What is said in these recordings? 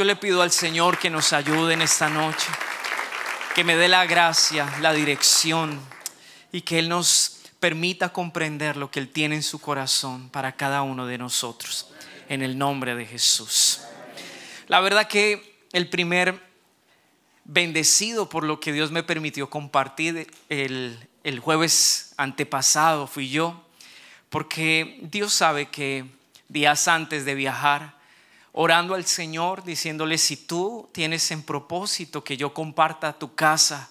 Yo le pido al Señor que nos ayude en esta noche, que me dé la gracia, la dirección y que Él nos permita comprender lo que Él tiene en su corazón para cada uno de nosotros, en el nombre de Jesús. La verdad que el primer bendecido por lo que Dios me permitió compartir el, el jueves antepasado fui yo, porque Dios sabe que días antes de viajar, orando al Señor, diciéndole, si tú tienes en propósito que yo comparta tu casa,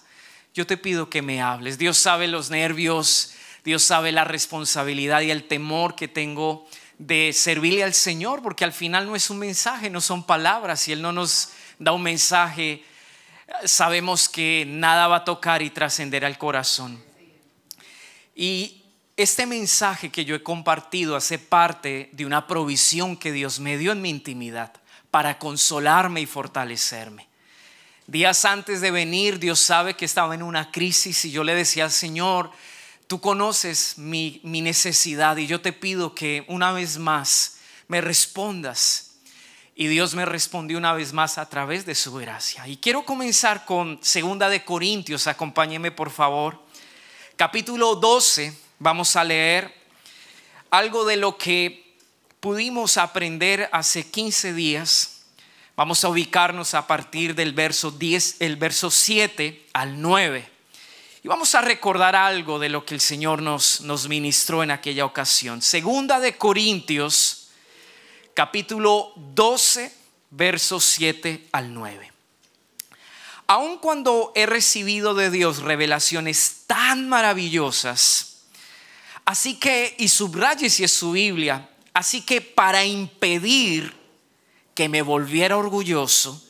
yo te pido que me hables. Dios sabe los nervios, Dios sabe la responsabilidad y el temor que tengo de servirle al Señor, porque al final no es un mensaje, no son palabras, Si Él no nos da un mensaje, sabemos que nada va a tocar y trascender al corazón. Y este mensaje que yo he compartido hace parte de una provisión que Dios me dio en mi intimidad para consolarme y fortalecerme. Días antes de venir, Dios sabe que estaba en una crisis y yo le decía al Señor, tú conoces mi, necesidad y yo te pido que una vez más me respondas. Y Dios me respondió una vez más a través de su gracia. Y quiero comenzar con Segunda de Corintios, acompáñeme por favor. Capítulo 12 Vamos a leer algo de lo que pudimos aprender hace 15 días. Vamos a ubicarnos a partir del verso el verso 7 al 9. Y vamos a recordar algo de lo que el Señor nos, nos ministró en aquella ocasión. Segunda de Corintios, capítulo 12, verso 7 al 9. Aun cuando he recibido de Dios revelaciones tan maravillosas, Así que, y subraye si es su Biblia, así que para impedir que me volviera orgulloso,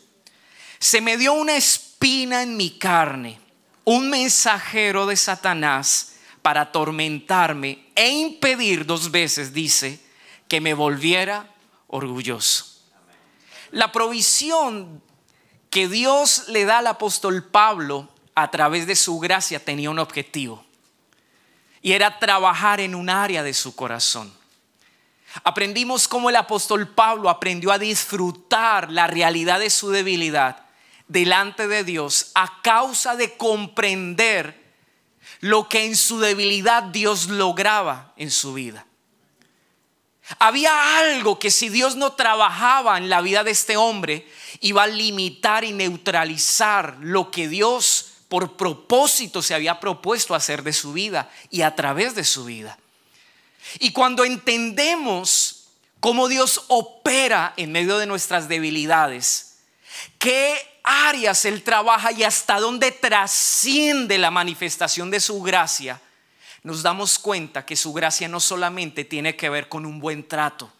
se me dio una espina en mi carne, un mensajero de Satanás para atormentarme e impedir dos veces, dice, que me volviera orgulloso. La provisión que Dios le da al apóstol Pablo a través de su gracia tenía un objetivo y era trabajar en un área de su corazón. Aprendimos cómo el apóstol Pablo aprendió a disfrutar la realidad de su debilidad delante de Dios a causa de comprender lo que en su debilidad Dios lograba en su vida. Había algo que si Dios no trabajaba en la vida de este hombre, iba a limitar y neutralizar lo que Dios por propósito se había propuesto hacer de su vida y a través de su vida. Y cuando entendemos cómo Dios opera en medio de nuestras debilidades, qué áreas Él trabaja y hasta dónde trasciende la manifestación de su gracia, nos damos cuenta que su gracia no solamente tiene que ver con un buen trato,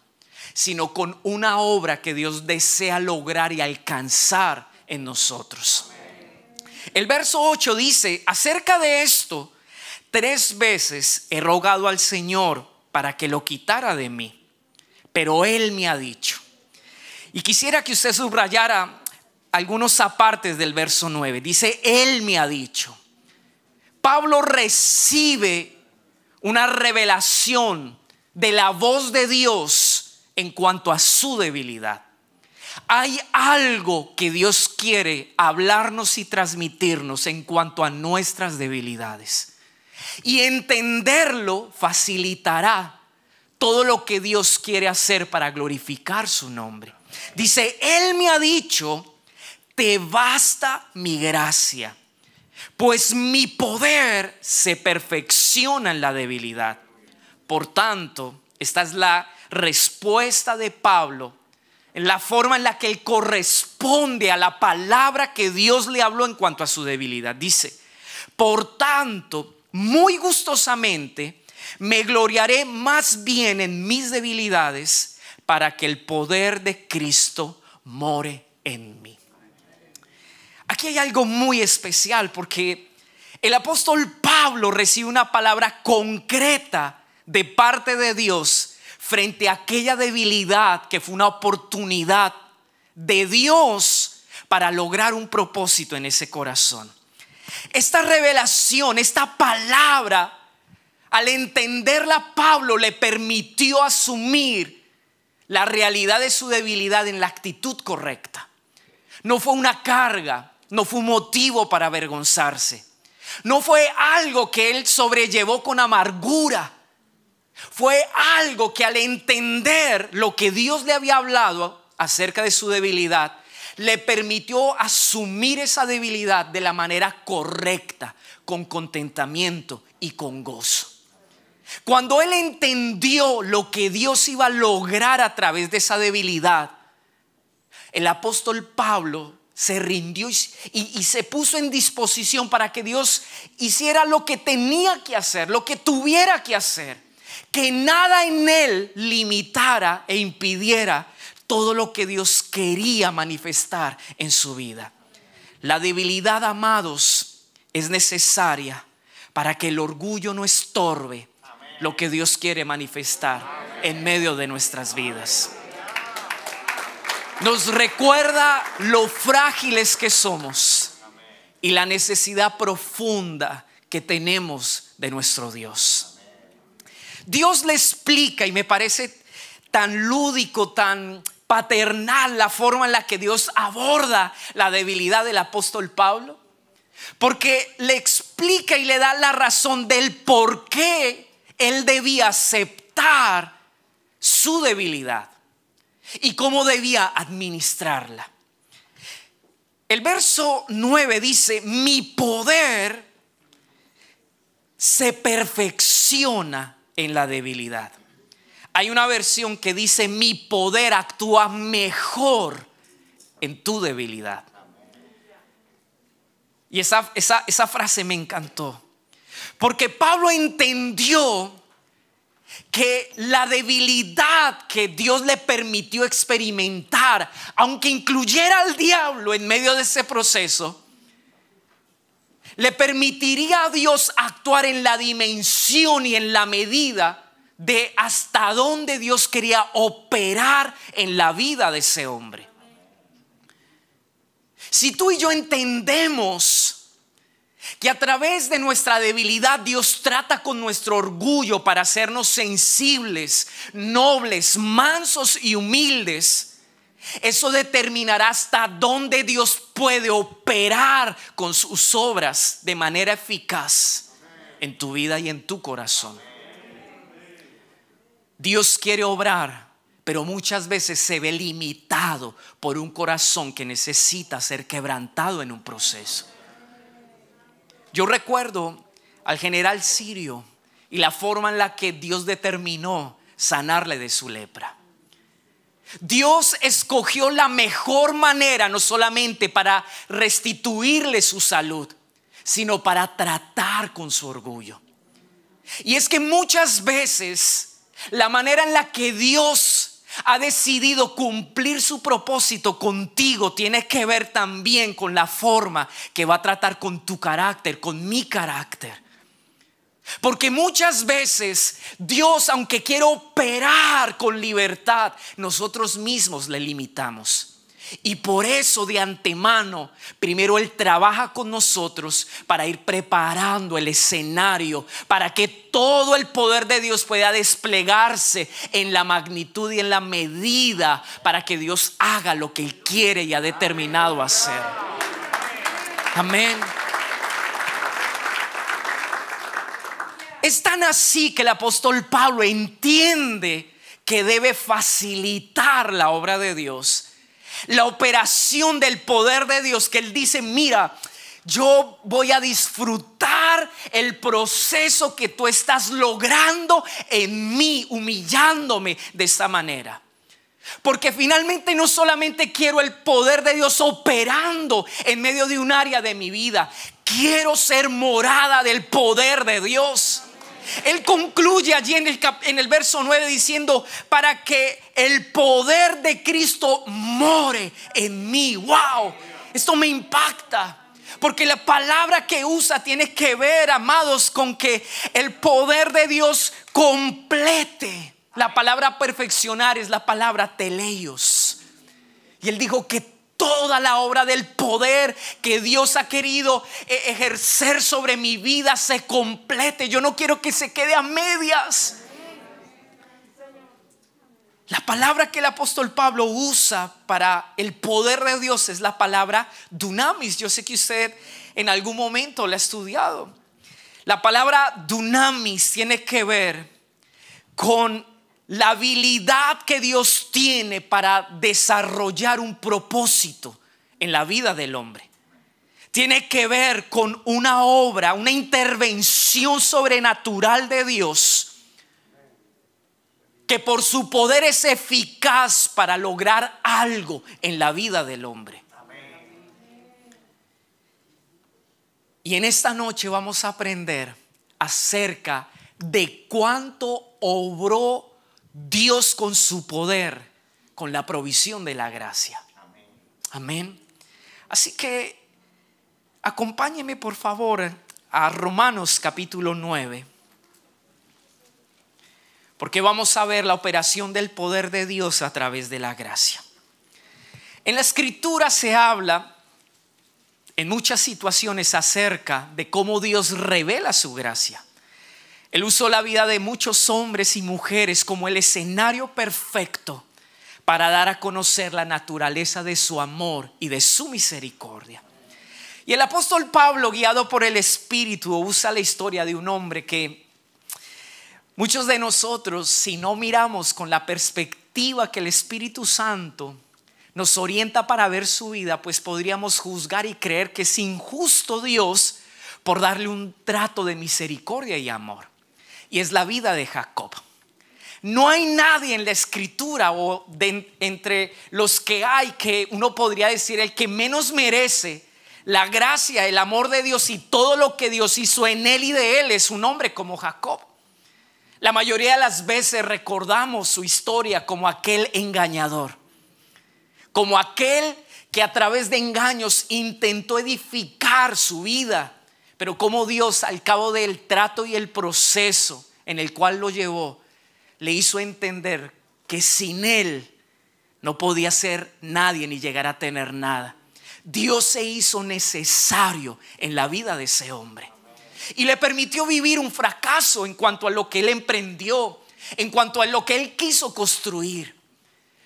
sino con una obra que Dios desea lograr y alcanzar en nosotros. El verso 8 dice, acerca de esto, tres veces he rogado al Señor para que lo quitara de mí, pero Él me ha dicho. Y quisiera que usted subrayara algunos apartes del verso 9. Dice, Él me ha dicho. Pablo recibe una revelación de la voz de Dios en cuanto a su debilidad. Hay algo que Dios quiere hablarnos y transmitirnos en cuanto a nuestras debilidades. Y entenderlo facilitará todo lo que Dios quiere hacer para glorificar su nombre. Dice, Él me ha dicho, te basta mi gracia, pues mi poder se perfecciona en la debilidad. Por tanto, esta es la respuesta de Pablo en la forma en la que él corresponde a la palabra que Dios le habló en cuanto a su debilidad. Dice, por tanto, muy gustosamente me gloriaré más bien en mis debilidades para que el poder de Cristo more en mí. Aquí hay algo muy especial porque el apóstol Pablo recibe una palabra concreta de parte de Dios frente a aquella debilidad que fue una oportunidad de Dios para lograr un propósito en ese corazón. Esta revelación, esta palabra, al entenderla Pablo le permitió asumir la realidad de su debilidad en la actitud correcta. No fue una carga, no fue un motivo para avergonzarse. No fue algo que él sobrellevó con amargura fue algo que al entender lo que Dios le había hablado acerca de su debilidad, le permitió asumir esa debilidad de la manera correcta, con contentamiento y con gozo. Cuando él entendió lo que Dios iba a lograr a través de esa debilidad, el apóstol Pablo se rindió y, se puso en disposición para que Dios hiciera lo que tenía que hacer, lo que tuviera que hacer que nada en él limitara e impidiera todo lo que Dios quería manifestar en su vida. La debilidad, amados, es necesaria para que el orgullo no estorbe lo que Dios quiere manifestar en medio de nuestras vidas. Nos recuerda lo frágiles que somos y la necesidad profunda que tenemos de nuestro Dios. Dios le explica y me parece tan lúdico, tan paternal la forma en la que Dios aborda la debilidad del apóstol Pablo, porque le explica y le da la razón del por qué él debía aceptar su debilidad y cómo debía administrarla. El verso 9 dice, mi poder se perfecciona en la debilidad. Hay una versión que dice, mi poder actúa mejor en tu debilidad. Y esa, esa, esa frase me encantó. Porque Pablo entendió que la debilidad que Dios le permitió experimentar, aunque incluyera al diablo en medio de ese proceso, le permitiría a Dios actuar en la dimensión y en la medida de hasta dónde Dios quería operar en la vida de ese hombre. Si tú y yo entendemos que a través de nuestra debilidad Dios trata con nuestro orgullo para hacernos sensibles, nobles, mansos y humildes, eso determinará hasta dónde Dios puede operar con sus obras de manera eficaz en tu vida y en tu corazón. Dios quiere obrar, pero muchas veces se ve limitado por un corazón que necesita ser quebrantado en un proceso. Yo recuerdo al general sirio y la forma en la que Dios determinó sanarle de su lepra. Dios escogió la mejor manera no solamente para restituirle su salud, sino para tratar con su orgullo. Y es que muchas veces la manera en la que Dios ha decidido cumplir su propósito contigo tiene que ver también con la forma que va a tratar con tu carácter, con mi carácter. Porque muchas veces Dios, aunque quiere operar con libertad, nosotros mismos le limitamos. Y por eso de antemano, primero Él trabaja con nosotros para ir preparando el escenario, para que todo el poder de Dios pueda desplegarse en la magnitud y en la medida, para que Dios haga lo que Él quiere y ha determinado hacer. Amén. Es tan así que el apóstol Pablo entiende que debe facilitar la obra de Dios, la operación del poder de Dios, que él dice, mira, yo voy a disfrutar el proceso que tú estás logrando en mí, humillándome de esta manera. Porque finalmente no solamente quiero el poder de Dios operando en medio de un área de mi vida, quiero ser morada del poder de Dios. Él concluye allí en el, verso 9 diciendo, para que el poder de Cristo more en mí. ¡Wow! Esto me impacta. Porque la palabra que usa tiene que ver, amados, con que el poder de Dios complete. La palabra perfeccionar es la palabra teleios. Y él dijo que toda la obra del poder que Dios ha querido eh, ejercer sobre mi vida se complete. Yo no quiero que se quede a medias. La palabra que el apóstol Pablo usa para el poder de Dios es la palabra dunamis. Yo sé que usted en algún momento la ha estudiado. La palabra dunamis tiene que ver con la habilidad que Dios tiene para desarrollar un propósito en la vida del hombre. Tiene que ver con una obra, una intervención sobrenatural de Dios que por su poder es eficaz para lograr algo en la vida del hombre. Y en esta noche vamos a aprender acerca de cuánto obró Dios con su poder, con la provisión de la gracia. Amén. Así que acompáñeme por favor a Romanos capítulo 9. Porque vamos a ver la operación del poder de Dios a través de la gracia. En la escritura se habla en muchas situaciones acerca de cómo Dios revela su gracia. Él usó la vida de muchos hombres y mujeres como el escenario perfecto para dar a conocer la naturaleza de su amor y de su misericordia. Y el apóstol Pablo, guiado por el Espíritu, usa la historia de un hombre que muchos de nosotros, si no miramos con la perspectiva que el Espíritu Santo nos orienta para ver su vida, pues podríamos juzgar y creer que es injusto Dios por darle un trato de misericordia y amor y es la vida de Jacob. No hay nadie en la escritura o entre los que hay que uno podría decir el que menos merece la gracia, el amor de Dios y todo lo que Dios hizo en él y de él es un hombre como Jacob. La mayoría de las veces recordamos su historia como aquel engañador, como aquel que a través de engaños intentó edificar su vida pero como Dios al cabo del trato y el proceso en el cual lo llevó, le hizo entender que sin Él no podía ser nadie ni llegar a tener nada. Dios se hizo necesario en la vida de ese hombre. Y le permitió vivir un fracaso en cuanto a lo que él emprendió, en cuanto a lo que él quiso construir,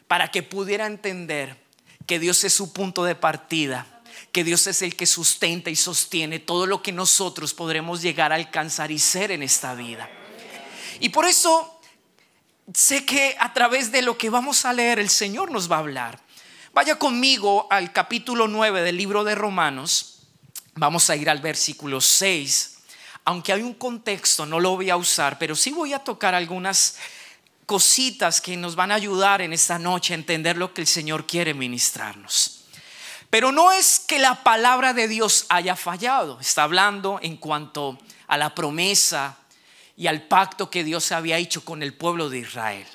para que pudiera entender que Dios es su punto de partida que Dios es el que sustenta y sostiene todo lo que nosotros podremos llegar a alcanzar y ser en esta vida. Y por eso sé que a través de lo que vamos a leer el Señor nos va a hablar. Vaya conmigo al capítulo 9 del libro de Romanos. Vamos a ir al versículo 6. Aunque hay un contexto, no lo voy a usar, pero sí voy a tocar algunas cositas que nos van a ayudar en esta noche a entender lo que el Señor quiere ministrarnos. Pero no es que la palabra de Dios haya fallado. Está hablando en cuanto a la promesa y al pacto que Dios había hecho con el pueblo de Israel.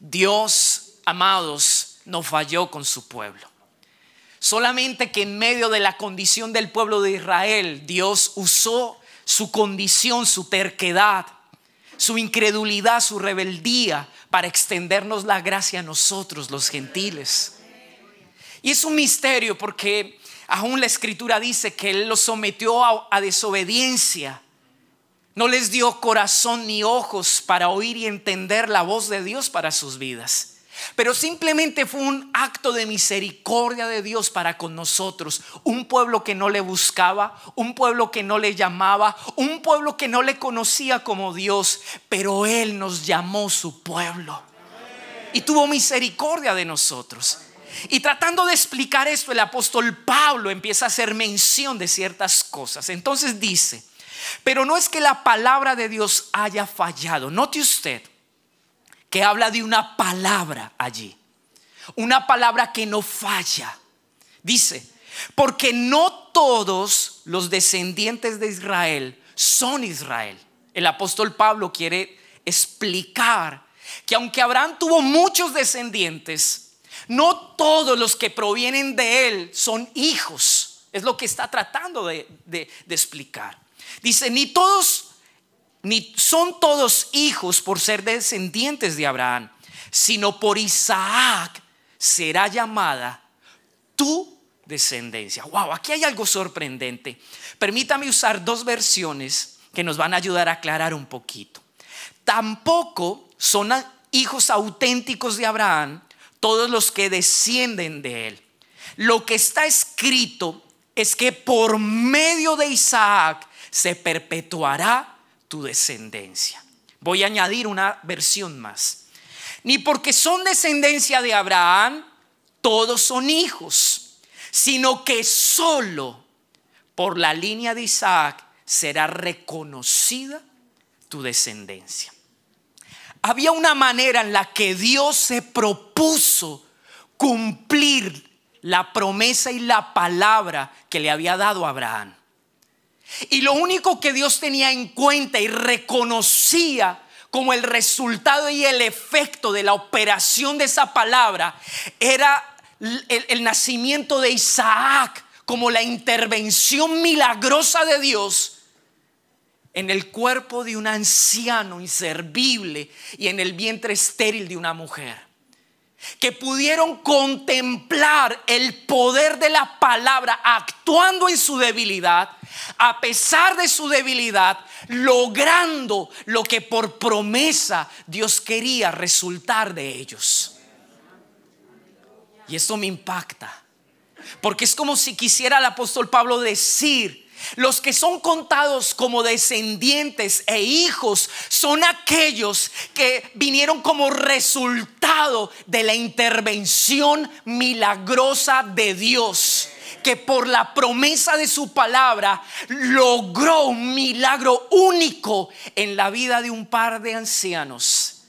Dios, amados, no falló con su pueblo. Solamente que en medio de la condición del pueblo de Israel, Dios usó su condición, su terquedad, su incredulidad, su rebeldía, para extendernos la gracia a nosotros, los gentiles. Y es un misterio porque aún la escritura dice que Él los sometió a, desobediencia. No les dio corazón ni ojos para oír y entender la voz de Dios para sus vidas. Pero simplemente fue un acto de misericordia de Dios para con nosotros. Un pueblo que no le buscaba, un pueblo que no le llamaba, un pueblo que no le conocía como Dios, pero Él nos llamó su pueblo. Y tuvo misericordia de nosotros. Y tratando de explicar esto, el apóstol Pablo empieza a hacer mención de ciertas cosas. Entonces dice, pero no es que la palabra de Dios haya fallado. Note usted que habla de una palabra allí. Una palabra que no falla. Dice, porque no todos los descendientes de Israel son Israel. El apóstol Pablo quiere explicar que aunque Abraham tuvo muchos descendientes, no todos los que provienen de Él son hijos. Es lo que está tratando de, explicar. Dice, ni todos, ni son todos hijos por ser descendientes de Abraham, sino por Isaac será llamada tu descendencia. Wow, aquí hay algo sorprendente. Permítame usar dos versiones que nos van a ayudar a aclarar un poquito. Tampoco son hijos auténticos de Abraham todos los que descienden de él. Lo que está escrito es que por medio de Isaac se perpetuará tu descendencia. Voy a añadir una versión más. Ni porque son descendencia de Abraham, todos son hijos, sino que solo por la línea de Isaac será reconocida tu descendencia había una manera en la que Dios se propuso cumplir la promesa y la palabra que le había dado a Abraham. Y lo único que Dios tenía en cuenta y reconocía como el resultado y el efecto de la operación de esa palabra era el, el nacimiento de Isaac como la intervención milagrosa de Dios en el cuerpo de un anciano inservible y en el vientre estéril de una mujer. Que pudieron contemplar el poder de la palabra actuando en su debilidad, a pesar de su debilidad, logrando lo que por promesa Dios quería resultar de ellos. Y esto me impacta, porque es como si quisiera el apóstol Pablo decir, los que son contados como descendientes e hijos son aquellos que vinieron como resultado de la intervención milagrosa de Dios que por la promesa de su palabra logró un milagro único en la vida de un par de ancianos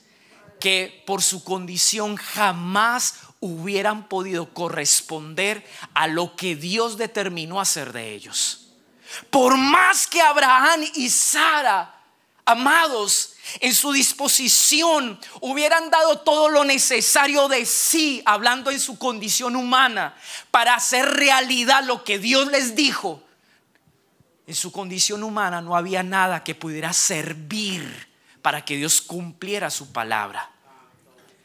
que por su condición jamás hubieran podido corresponder a lo que Dios determinó hacer de ellos por más que Abraham y Sara, amados, en su disposición hubieran dado todo lo necesario de sí, hablando en su condición humana, para hacer realidad lo que Dios les dijo. En su condición humana no había nada que pudiera servir para que Dios cumpliera su palabra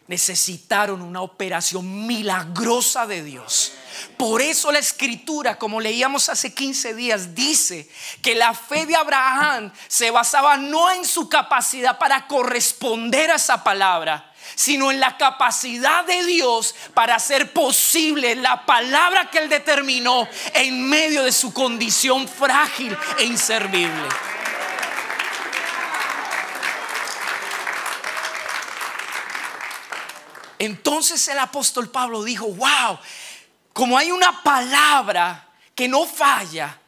necesitaron una operación milagrosa de Dios. Por eso la escritura, como leíamos hace 15 días, dice que la fe de Abraham se basaba no en su capacidad para corresponder a esa palabra, sino en la capacidad de Dios para hacer posible la palabra que él determinó en medio de su condición frágil e inservible. Entonces el apóstol Pablo dijo, wow, como hay una palabra que no falla,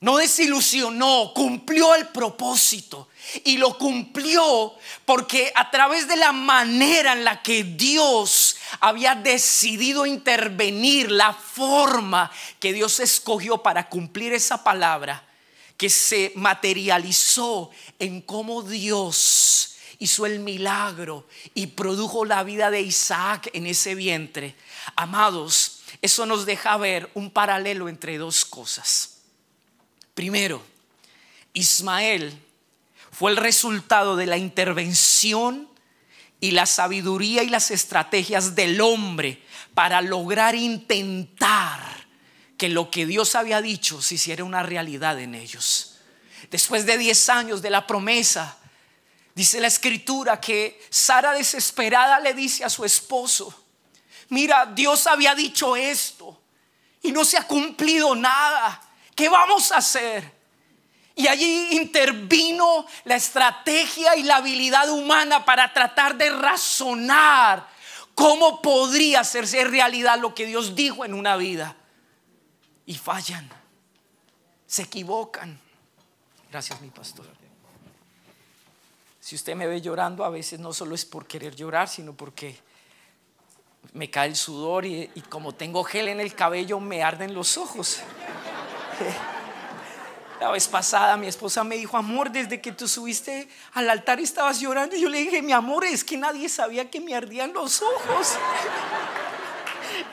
no desilusionó, cumplió el propósito. Y lo cumplió porque a través de la manera en la que Dios había decidido intervenir, la forma que Dios escogió para cumplir esa palabra, que se materializó en cómo Dios hizo el milagro y produjo la vida de Isaac en ese vientre. Amados, eso nos deja ver un paralelo entre dos cosas. Primero, Ismael fue el resultado de la intervención y la sabiduría y las estrategias del hombre para lograr intentar que lo que Dios había dicho se hiciera una realidad en ellos. Después de 10 años de la promesa, Dice la escritura que Sara desesperada le dice a su esposo, mira, Dios había dicho esto y no se ha cumplido nada. ¿Qué vamos a hacer? Y allí intervino la estrategia y la habilidad humana para tratar de razonar cómo podría hacerse realidad lo que Dios dijo en una vida. Y fallan, se equivocan. Gracias, mi pastor. Si usted me ve llorando, a veces no solo es por querer llorar, sino porque me cae el sudor y, como tengo gel en el cabello, me arden los ojos. La vez pasada mi esposa me dijo, amor, desde que tú subiste al altar estabas llorando. Y yo le dije, mi amor, es que nadie sabía que me ardían los ojos.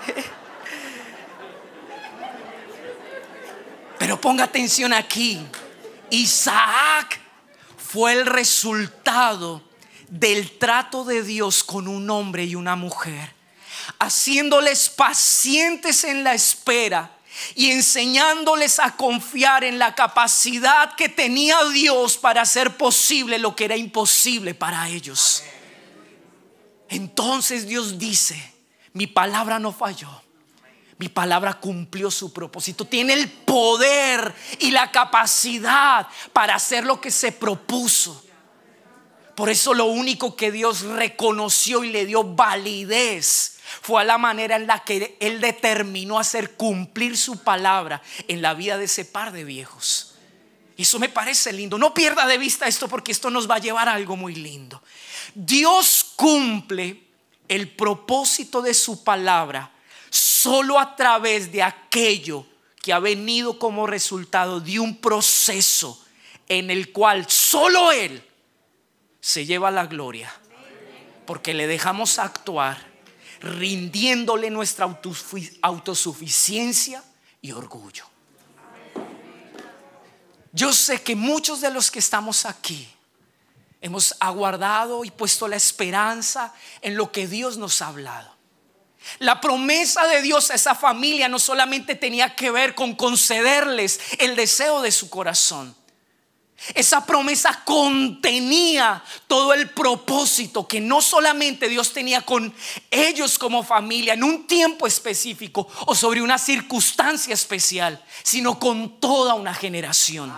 Pero ponga atención aquí. Isaac fue el resultado del trato de Dios con un hombre y una mujer, haciéndoles pacientes en la espera y enseñándoles a confiar en la capacidad que tenía Dios para hacer posible lo que era imposible para ellos. Entonces Dios dice, mi palabra no falló mi palabra cumplió su propósito. Tiene el poder y la capacidad para hacer lo que se propuso. Por eso lo único que Dios reconoció y le dio validez fue a la manera en la que Él determinó hacer cumplir su palabra en la vida de ese par de viejos. Y eso me parece lindo. No pierda de vista esto porque esto nos va a llevar a algo muy lindo. Dios cumple el propósito de su palabra solo a través de aquello que ha venido como resultado de un proceso en el cual solo Él se lleva la gloria. Porque le dejamos actuar rindiéndole nuestra autosuficiencia y orgullo. Yo sé que muchos de los que estamos aquí hemos aguardado y puesto la esperanza en lo que Dios nos ha hablado. La promesa de Dios a esa familia no solamente tenía que ver con concederles el deseo de su corazón. Esa promesa contenía todo el propósito que no solamente Dios tenía con ellos como familia en un tiempo específico o sobre una circunstancia especial, sino con toda una generación.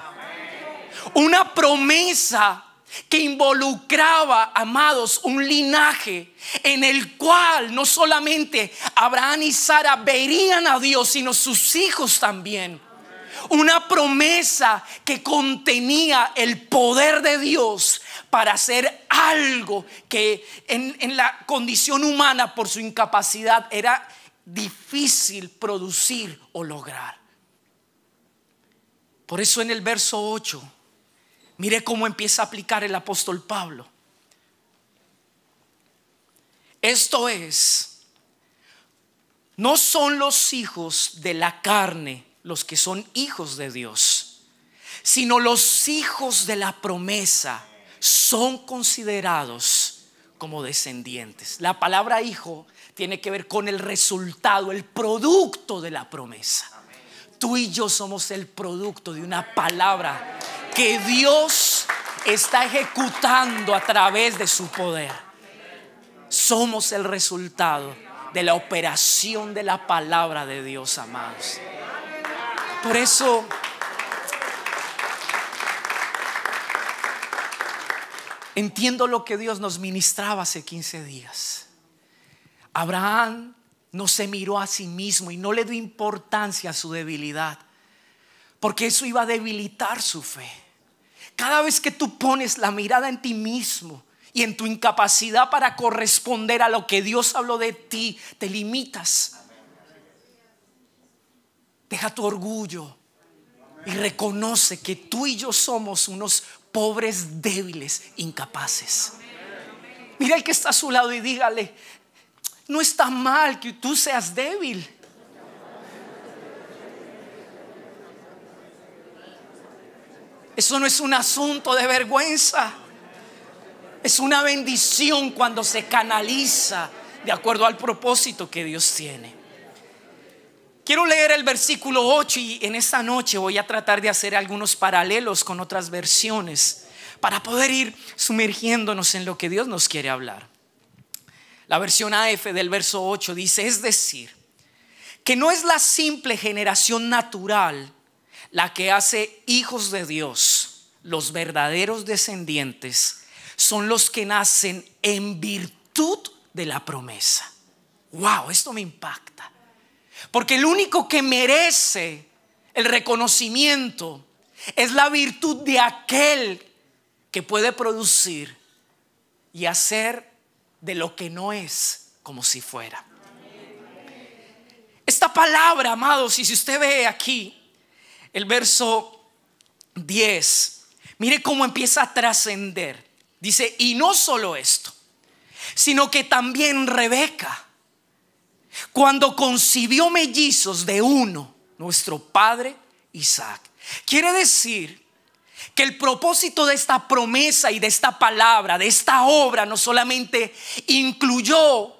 Una promesa que involucraba, amados, un linaje en el cual no solamente Abraham y Sara verían a Dios, sino sus hijos también. Una promesa que contenía el poder de Dios para hacer algo que en, en la condición humana por su incapacidad era difícil producir o lograr. Por eso en el verso 8 Mire cómo empieza a aplicar el apóstol Pablo. Esto es, no son los hijos de la carne los que son hijos de Dios, sino los hijos de la promesa son considerados como descendientes. La palabra hijo tiene que ver con el resultado, el producto de la promesa. Tú y yo somos el producto de una palabra que Dios está ejecutando a través de su poder. Somos el resultado de la operación de la palabra de Dios, amados. Por eso, entiendo lo que Dios nos ministraba hace 15 días. Abraham no se miró a sí mismo y no le dio importancia a su debilidad, porque eso iba a debilitar su fe. Cada vez que tú pones la mirada en ti mismo y en tu incapacidad para corresponder a lo que Dios habló de ti, te limitas. Deja tu orgullo y reconoce que tú y yo somos unos pobres, débiles, incapaces. Mira el que está a su lado y dígale, no está mal que tú seas débil. Eso no es un asunto de vergüenza. Es una bendición cuando se canaliza de acuerdo al propósito que Dios tiene. Quiero leer el versículo 8 y en esta noche voy a tratar de hacer algunos paralelos con otras versiones para poder ir sumergiéndonos en lo que Dios nos quiere hablar. La versión AF del verso 8 dice, es decir, que no es la simple generación natural la que hace hijos de Dios, los verdaderos descendientes son los que nacen en virtud de la promesa. Wow, esto me impacta. Porque el único que merece el reconocimiento es la virtud de aquel que puede producir y hacer de lo que no es como si fuera. Esta palabra, amados, y si usted ve aquí el verso 10, mire cómo empieza a trascender. Dice, y no solo esto, sino que también Rebeca, cuando concibió mellizos de uno, nuestro padre Isaac, quiere decir que el propósito de esta promesa y de esta palabra, de esta obra, no solamente incluyó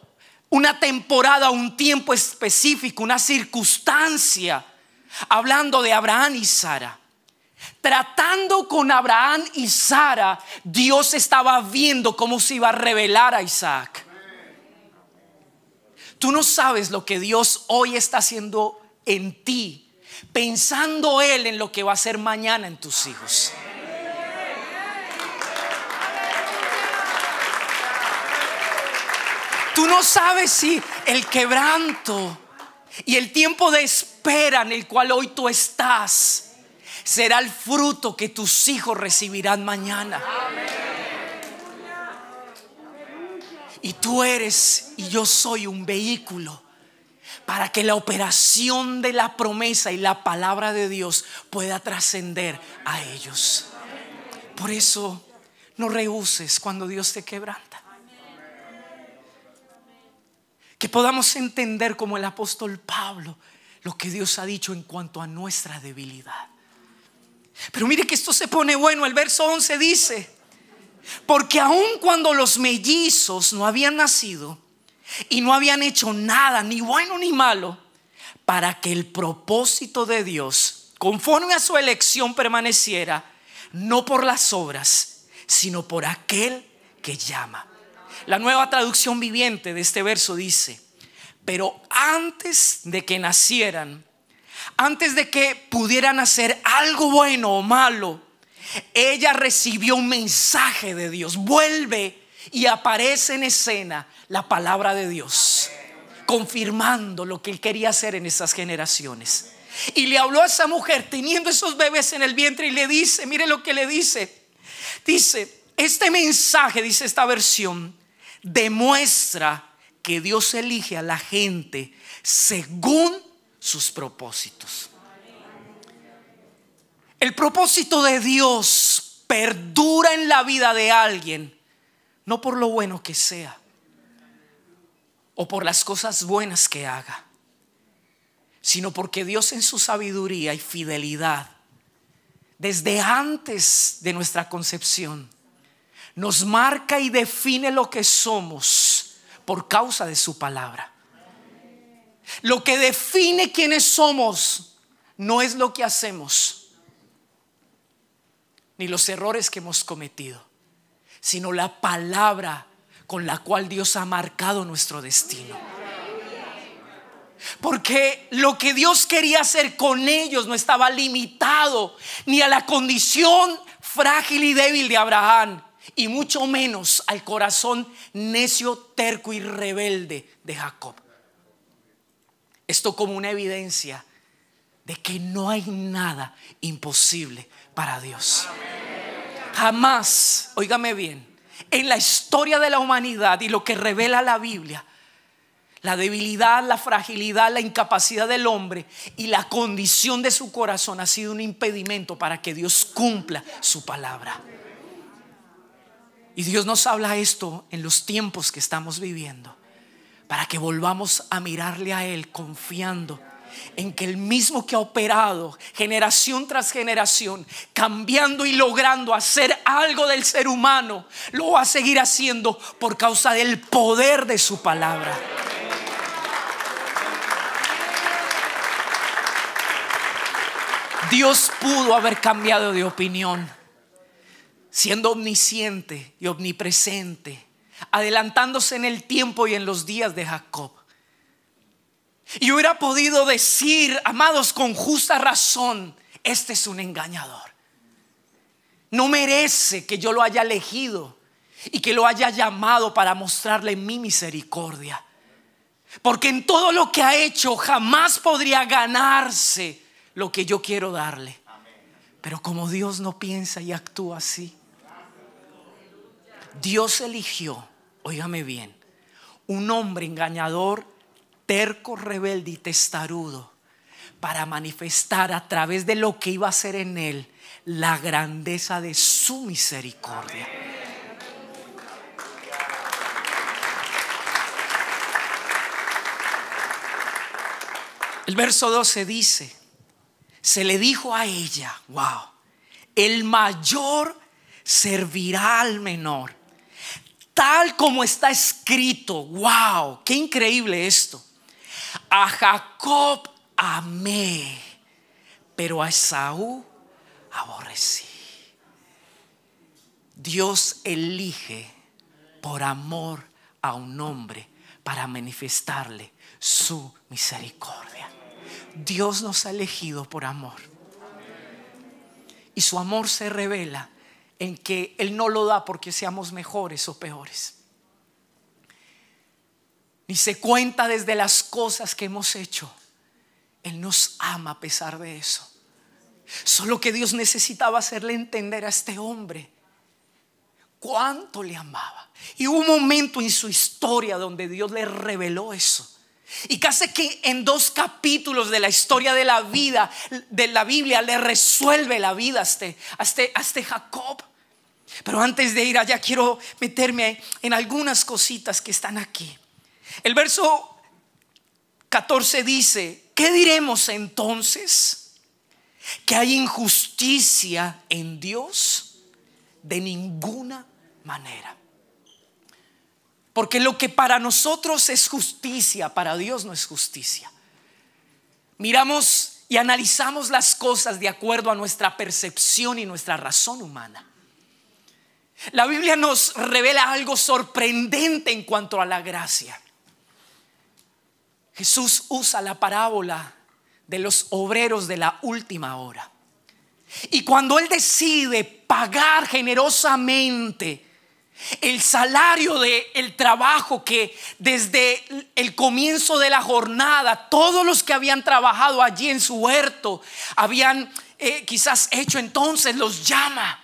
una temporada, un tiempo específico, una circunstancia, hablando de Abraham y Sara. Tratando con Abraham y Sara, Dios estaba viendo cómo se iba a revelar a Isaac. Tú no sabes lo que Dios hoy está haciendo en ti pensando Él en lo que va a ser mañana en tus hijos. Tú no sabes si el quebranto y el tiempo de espera en el cual hoy tú estás será el fruto que tus hijos recibirán mañana. Y tú eres y yo soy un vehículo para que la operación de la promesa y la palabra de Dios pueda trascender a ellos. Por eso no rehuses cuando Dios te quebranta. Que podamos entender como el apóstol Pablo lo que Dios ha dicho en cuanto a nuestra debilidad. Pero mire que esto se pone bueno. El verso 11 dice, porque aun cuando los mellizos no habían nacido, y no habían hecho nada, ni bueno ni malo, para que el propósito de Dios, conforme a su elección, permaneciera, no por las obras, sino por aquel que llama. La nueva traducción viviente de este verso dice, pero antes de que nacieran, antes de que pudieran hacer algo bueno o malo, ella recibió un mensaje de Dios, vuelve y aparece en escena la palabra de Dios, confirmando lo que él quería hacer en esas generaciones. Y le habló a esa mujer teniendo esos bebés en el vientre y le dice, mire lo que le dice. Dice, este mensaje, dice esta versión, demuestra que Dios elige a la gente según sus propósitos. El propósito de Dios perdura en la vida de alguien no por lo bueno que sea o por las cosas buenas que haga, sino porque Dios en su sabiduría y fidelidad, desde antes de nuestra concepción, nos marca y define lo que somos por causa de su palabra. Lo que define quiénes somos no es lo que hacemos, ni los errores que hemos cometido sino la palabra con la cual Dios ha marcado nuestro destino. Porque lo que Dios quería hacer con ellos no estaba limitado ni a la condición frágil y débil de Abraham, y mucho menos al corazón necio, terco y rebelde de Jacob. Esto como una evidencia de que no hay nada imposible para Dios. Amén. Jamás, óigame bien, en la historia de la humanidad y lo que revela la Biblia, la debilidad, la fragilidad, la incapacidad del hombre y la condición de su corazón ha sido un impedimento para que Dios cumpla su palabra. Y Dios nos habla esto en los tiempos que estamos viviendo, para que volvamos a mirarle a Él confiando en que el mismo que ha operado generación tras generación, cambiando y logrando hacer algo del ser humano, lo va a seguir haciendo por causa del poder de su palabra. Dios pudo haber cambiado de opinión, siendo omnisciente y omnipresente, adelantándose en el tiempo y en los días de Jacob. Y hubiera podido decir, amados, con justa razón, este es un engañador. No merece que yo lo haya elegido y que lo haya llamado para mostrarle mi misericordia. Porque en todo lo que ha hecho jamás podría ganarse lo que yo quiero darle. Pero como Dios no piensa y actúa así, Dios eligió, óigame bien, un hombre engañador terco, rebelde y testarudo para manifestar a través de lo que iba a ser en él la grandeza de su misericordia. El verso 12 dice, se le dijo a ella, wow, el mayor servirá al menor, tal como está escrito, wow, qué increíble esto. A Jacob amé, pero a Esaú aborrecí. Dios elige por amor a un hombre para manifestarle su misericordia. Dios nos ha elegido por amor. Y su amor se revela en que Él no lo da porque seamos mejores o peores ni se cuenta desde las cosas que hemos hecho. Él nos ama a pesar de eso. Solo que Dios necesitaba hacerle entender a este hombre cuánto le amaba. Y hubo un momento en su historia donde Dios le reveló eso. Y casi que en dos capítulos de la historia de la vida, de la Biblia, le resuelve la vida a este, a este, este Jacob. Pero antes de ir allá, quiero meterme en algunas cositas que están aquí. El verso 14 dice, ¿qué diremos entonces? ¿Que hay injusticia en Dios? De ninguna manera. Porque lo que para nosotros es justicia, para Dios no es justicia. Miramos y analizamos las cosas de acuerdo a nuestra percepción y nuestra razón humana. La Biblia nos revela algo sorprendente en cuanto a la gracia. Jesús usa la parábola de los obreros de la última hora. Y cuando Él decide pagar generosamente el salario del el trabajo que desde el comienzo de la jornada, todos los que habían trabajado allí en su huerto, habían eh, quizás hecho entonces, los llama.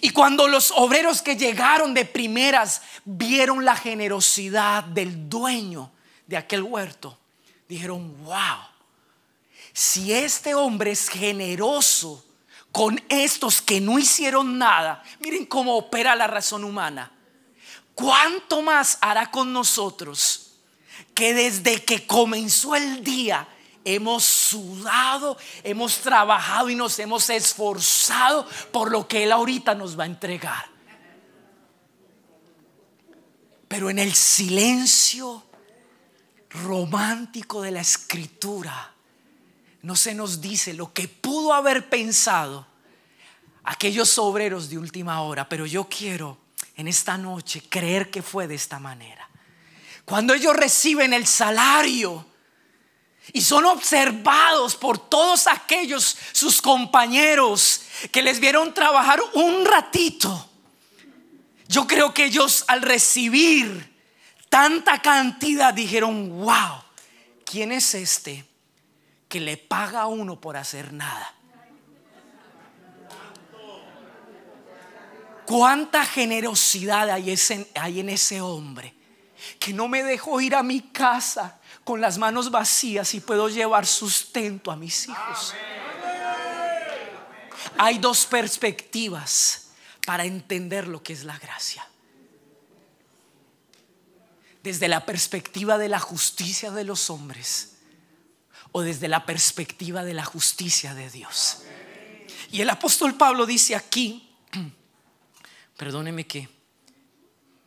Y cuando los obreros que llegaron de primeras vieron la generosidad del dueño, de aquel huerto, dijeron, wow, si este hombre es generoso con estos que no hicieron nada, miren cómo opera la razón humana, ¿cuánto más hará con nosotros que desde que comenzó el día? hemos sudado, hemos trabajado y nos hemos esforzado por lo que Él ahorita nos va a entregar. Pero en el silencio romántico de la escritura, no se nos dice lo que pudo haber pensado aquellos obreros de última hora, pero yo quiero en esta noche creer que fue de esta manera. Cuando ellos reciben el salario y son observados por todos aquellos, sus compañeros, que les vieron trabajar un ratito, yo creo que ellos al recibir Tanta cantidad dijeron, wow, ¿quién es este que le paga a uno por hacer nada? cuánta generosidad hay, en ese hombre que no me dejó ir a mi casa con las manos vacías y puedo llevar sustento a mis hijos. Hay dos perspectivas para entender lo que es la gracia desde la perspectiva de la justicia de los hombres o desde la perspectiva de la justicia de Dios. Y el apóstol Pablo dice aquí, perdóneme que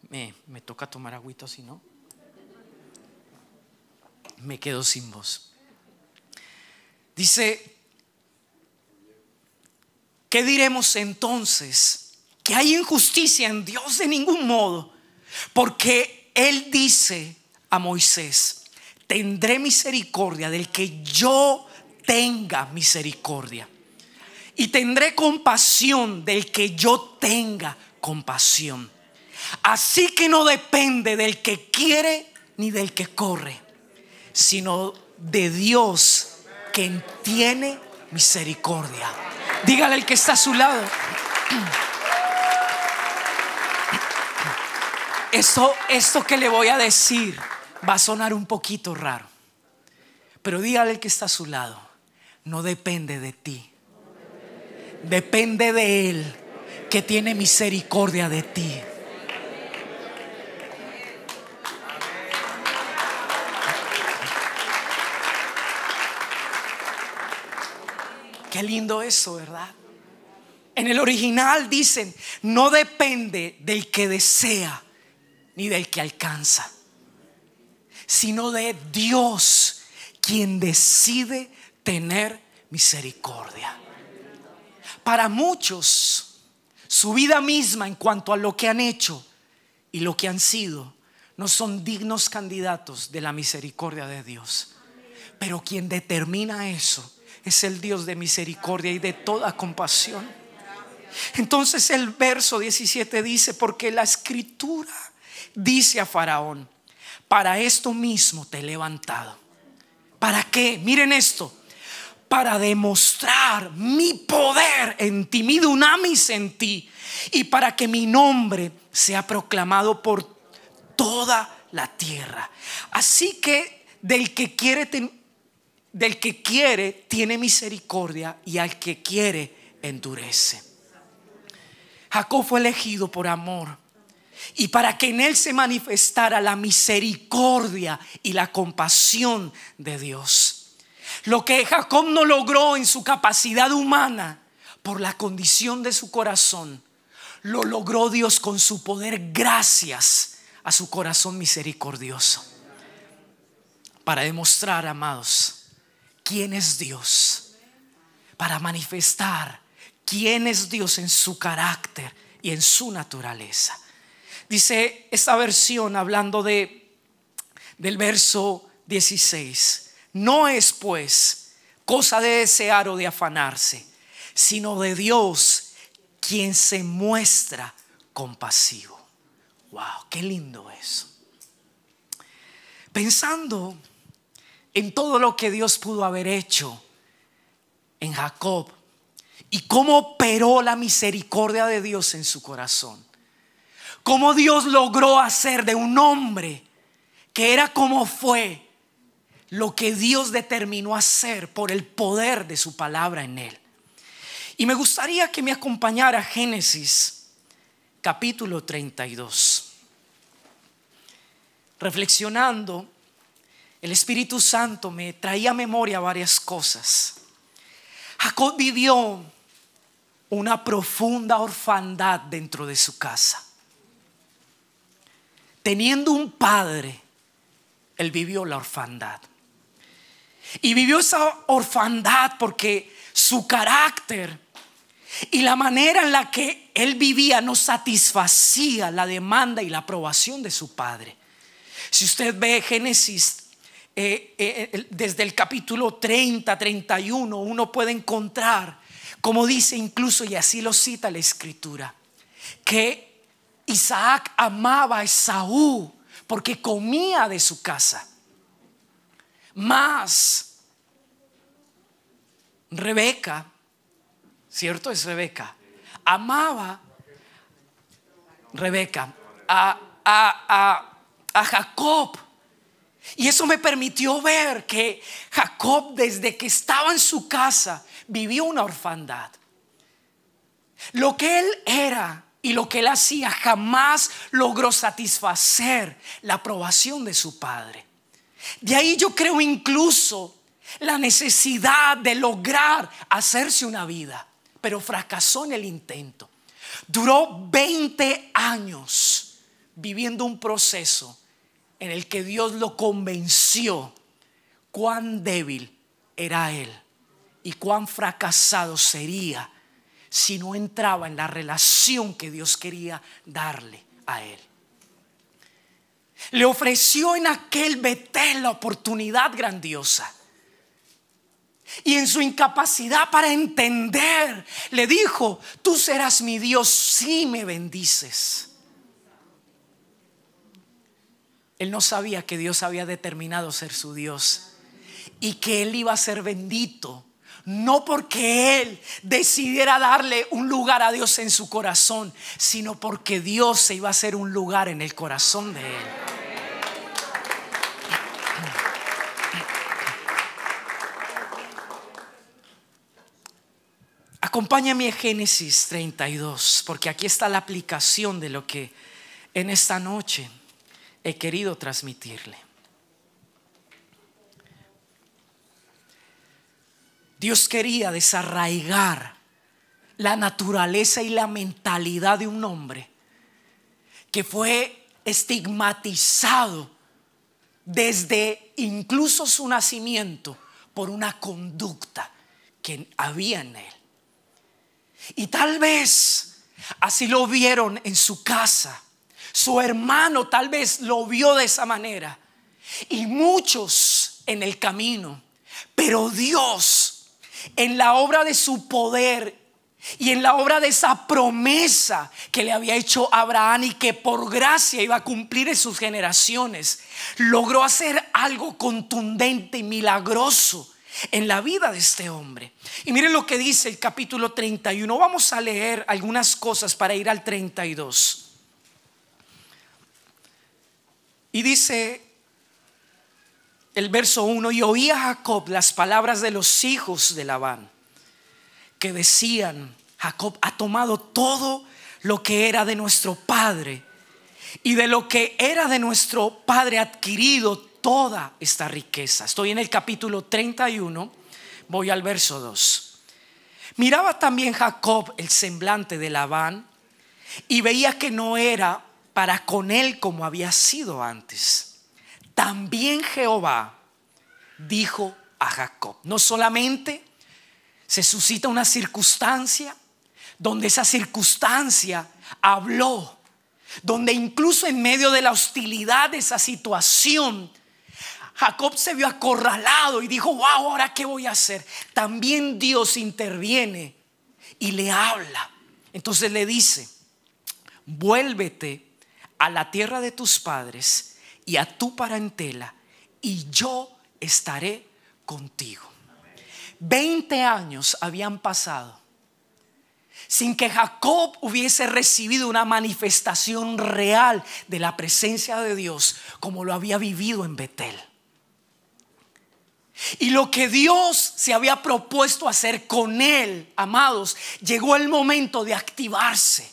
me, toca tomar agüita, si no, me quedo sin voz. Dice, ¿qué diremos entonces? Que hay injusticia en Dios de ningún modo, porque él dice a Moisés, tendré misericordia del que yo tenga misericordia. Y tendré compasión del que yo tenga compasión. Así que no depende del que quiere ni del que corre, sino de Dios quien tiene misericordia. Dígale al que está a su lado. Esto, que le voy a decir va a sonar un poquito raro. Pero dígale que está a su lado. No depende de ti. Depende de Él que tiene misericordia de ti. Qué lindo eso, ¿verdad? En el original dicen, no depende del que desea ni del que alcanza, sino de Dios, quien decide tener misericordia. Para muchos, su vida misma en cuanto a lo que han hecho y lo que han sido, no son dignos candidatos de la misericordia de Dios. Pero quien determina eso es el Dios de misericordia y de toda compasión. Entonces el verso 17 dice, porque la escritura dice a Faraón, para esto mismo te he levantado. ¿Para qué? Miren esto. Para demostrar mi poder en ti, mi dunamis en ti, y para que mi nombre sea proclamado por toda la tierra. Así que del que quiere, del que quiere tiene misericordia y al que quiere endurece. Jacob fue elegido por amor y para que en él se manifestara la misericordia y la compasión de Dios. Lo que Jacob no logró en su capacidad humana por la condición de su corazón, lo logró Dios con su poder gracias a su corazón misericordioso. Para demostrar, amados, quién es Dios. Para manifestar quién es Dios en su carácter y en su naturaleza. Dice esta versión hablando de, del verso 16. No es pues cosa de desear o de afanarse, sino de Dios quien se muestra compasivo. Wow, qué lindo eso. Pensando en todo lo que Dios pudo haber hecho en Jacob y cómo operó la misericordia de Dios en su corazón cómo Dios logró hacer de un hombre que era como fue lo que Dios determinó hacer por el poder de su palabra en él. Y me gustaría que me acompañara Génesis capítulo 32. Reflexionando, el Espíritu Santo me traía a memoria varias cosas. Jacob vivió una profunda orfandad dentro de su casa teniendo un padre, él vivió la orfandad. Y vivió esa orfandad porque su carácter y la manera en la que él vivía no satisfacía la demanda y la aprobación de su padre. Si usted ve Génesis eh, eh, eh, desde el capítulo 30, 31, uno puede encontrar, como dice incluso, y así lo cita la escritura, que Isaac amaba a Esaú porque comía de su casa. Más Rebeca, ¿cierto? Es Rebeca. Amaba Rebeca a Jacob. Y eso me permitió ver que Jacob desde que estaba en su casa vivió una orfandad. Lo que él era y lo que él hacía jamás logró satisfacer la aprobación de su padre. De ahí yo creo incluso la necesidad de lograr hacerse una vida, pero fracasó en el intento. Duró 20 años viviendo un proceso en el que Dios lo convenció cuán débil era él y cuán fracasado sería si no entraba en la relación que Dios quería darle a él. Le ofreció en aquel Betel la oportunidad grandiosa. Y en su incapacidad para entender, le dijo, tú serás mi Dios si me bendices. Él no sabía que Dios había determinado ser su Dios y que él iba a ser bendito no porque él decidiera darle un lugar a Dios en su corazón, sino porque Dios se iba a hacer un lugar en el corazón de él. Acompáñame a Génesis 32, porque aquí está la aplicación de lo que en esta noche he querido transmitirle. Dios quería desarraigar la naturaleza y la mentalidad de un hombre que fue estigmatizado desde incluso su nacimiento por una conducta que había en él. Y tal vez así lo vieron en su casa. Su hermano tal vez lo vio de esa manera. Y muchos en el camino. Pero Dios en la obra de su poder y en la obra de esa promesa que le había hecho Abraham y que por gracia iba a cumplir en sus generaciones, logró hacer algo contundente y milagroso en la vida de este hombre. Y miren lo que dice el capítulo 31. Vamos a leer algunas cosas para ir al 32. Y dice el verso 1, y oía Jacob las palabras de los hijos de Labán, que decían, Jacob ha tomado todo lo que era de nuestro padre, y de lo que era de nuestro padre adquirido toda esta riqueza. Estoy en el capítulo 31, voy al verso 2. Miraba también Jacob el semblante de Labán y veía que no era para con él como había sido antes también Jehová dijo a Jacob, no solamente se suscita una circunstancia, donde esa circunstancia habló, donde incluso en medio de la hostilidad de esa situación, Jacob se vio acorralado y dijo, wow, ahora qué voy a hacer. También Dios interviene y le habla. Entonces le dice, vuélvete a la tierra de tus padres y a tu parentela, y yo estaré contigo. Veinte años habían pasado sin que Jacob hubiese recibido una manifestación real de la presencia de Dios como lo había vivido en Betel. Y lo que Dios se había propuesto hacer con él, amados, llegó el momento de activarse.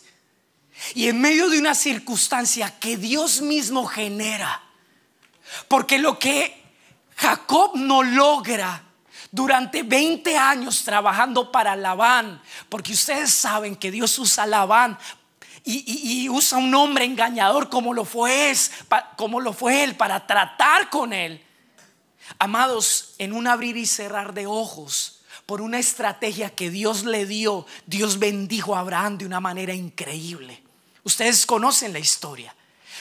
Y en medio de una circunstancia que Dios mismo genera, porque lo que Jacob no logra durante 20 años trabajando para Labán, porque ustedes saben que Dios usa Labán y, usa un hombre engañador como lo, fue como lo fue él para tratar con él. Amados, en un abrir y cerrar de ojos, por una estrategia que Dios le dio, Dios bendijo a Abraham de una manera increíble. Ustedes conocen la historia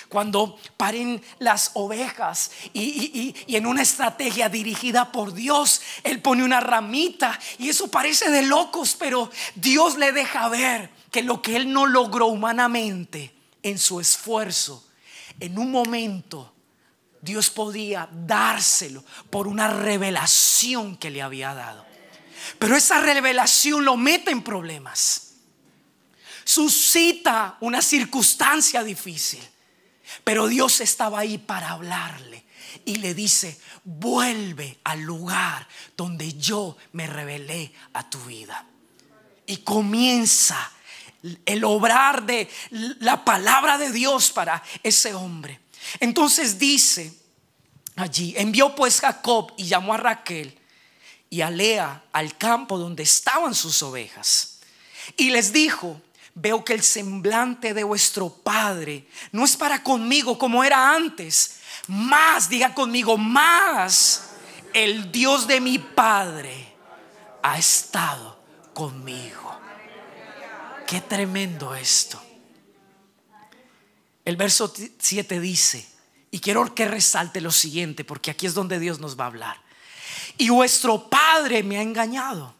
cuando paren las ovejas y, en una estrategia dirigida por Dios, Él pone una ramita y eso parece de locos, pero Dios le deja ver que lo que Él no logró humanamente en su esfuerzo, en un momento Dios podía dárselo por una revelación que le había dado. Pero esa revelación lo mete en problemas suscita una circunstancia difícil. Pero Dios estaba ahí para hablarle y le dice, vuelve al lugar donde yo me revelé a tu vida. Y comienza el obrar de la palabra de Dios para ese hombre. Entonces dice allí, envió pues Jacob y llamó a Raquel y a Lea al campo donde estaban sus ovejas. Y les dijo, veo que el semblante de vuestro Padre no es para conmigo como era antes, más, diga conmigo, más el Dios de mi Padre ha estado conmigo. Qué tremendo esto. El verso 7 dice, y quiero que resalte lo siguiente, porque aquí es donde Dios nos va a hablar. Y vuestro Padre me ha engañado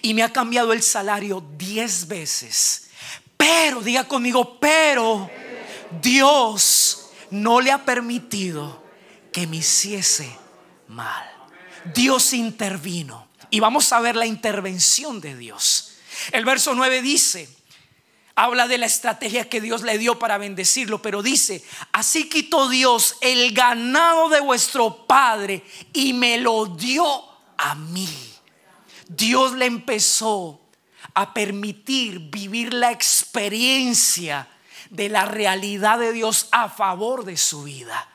y me ha cambiado el salario diez veces. Pero, diga conmigo, pero Dios no le ha permitido que me hiciese mal. Dios intervino. Y vamos a ver la intervención de Dios. El verso 9 dice, habla de la estrategia que Dios le dio para bendecirlo, pero dice, así quitó Dios el ganado de vuestro padre y me lo dio a mí. Dios le empezó a permitir vivir la experiencia de la realidad de Dios a favor de su vida.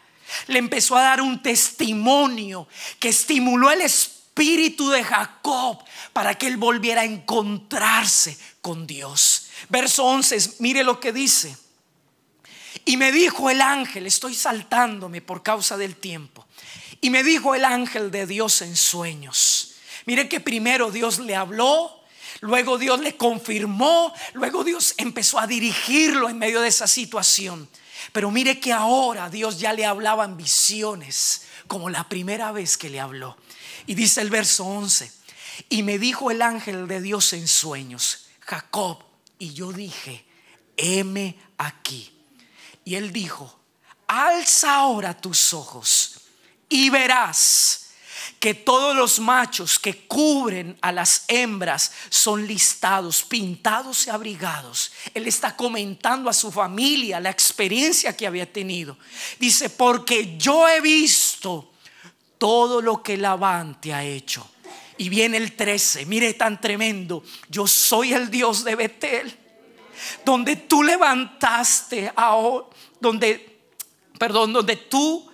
Le empezó a dar un testimonio que estimuló el espíritu de Jacob para que él volviera a encontrarse con Dios. Verso 11, mire lo que dice. Y me dijo el ángel, estoy saltándome por causa del tiempo, y me dijo el ángel de Dios en sueños Mire que primero Dios le habló, Luego Dios le confirmó, luego Dios empezó a dirigirlo en medio de esa situación. Pero mire que ahora Dios ya le hablaba en visiones, como la primera vez que le habló. Y dice el verso 11, y me dijo el ángel de Dios en sueños, Jacob, y yo dije, heme aquí. Y él dijo, alza ahora tus ojos y verás que todos los machos que cubren a las hembras son listados, pintados y abrigados. Él está comentando a su familia la experiencia que había tenido. Dice, porque yo he visto todo lo que te ha hecho. Y viene el 13, mire tan tremendo, yo soy el Dios de Betel, donde tú levantaste, a, donde, perdón, donde tú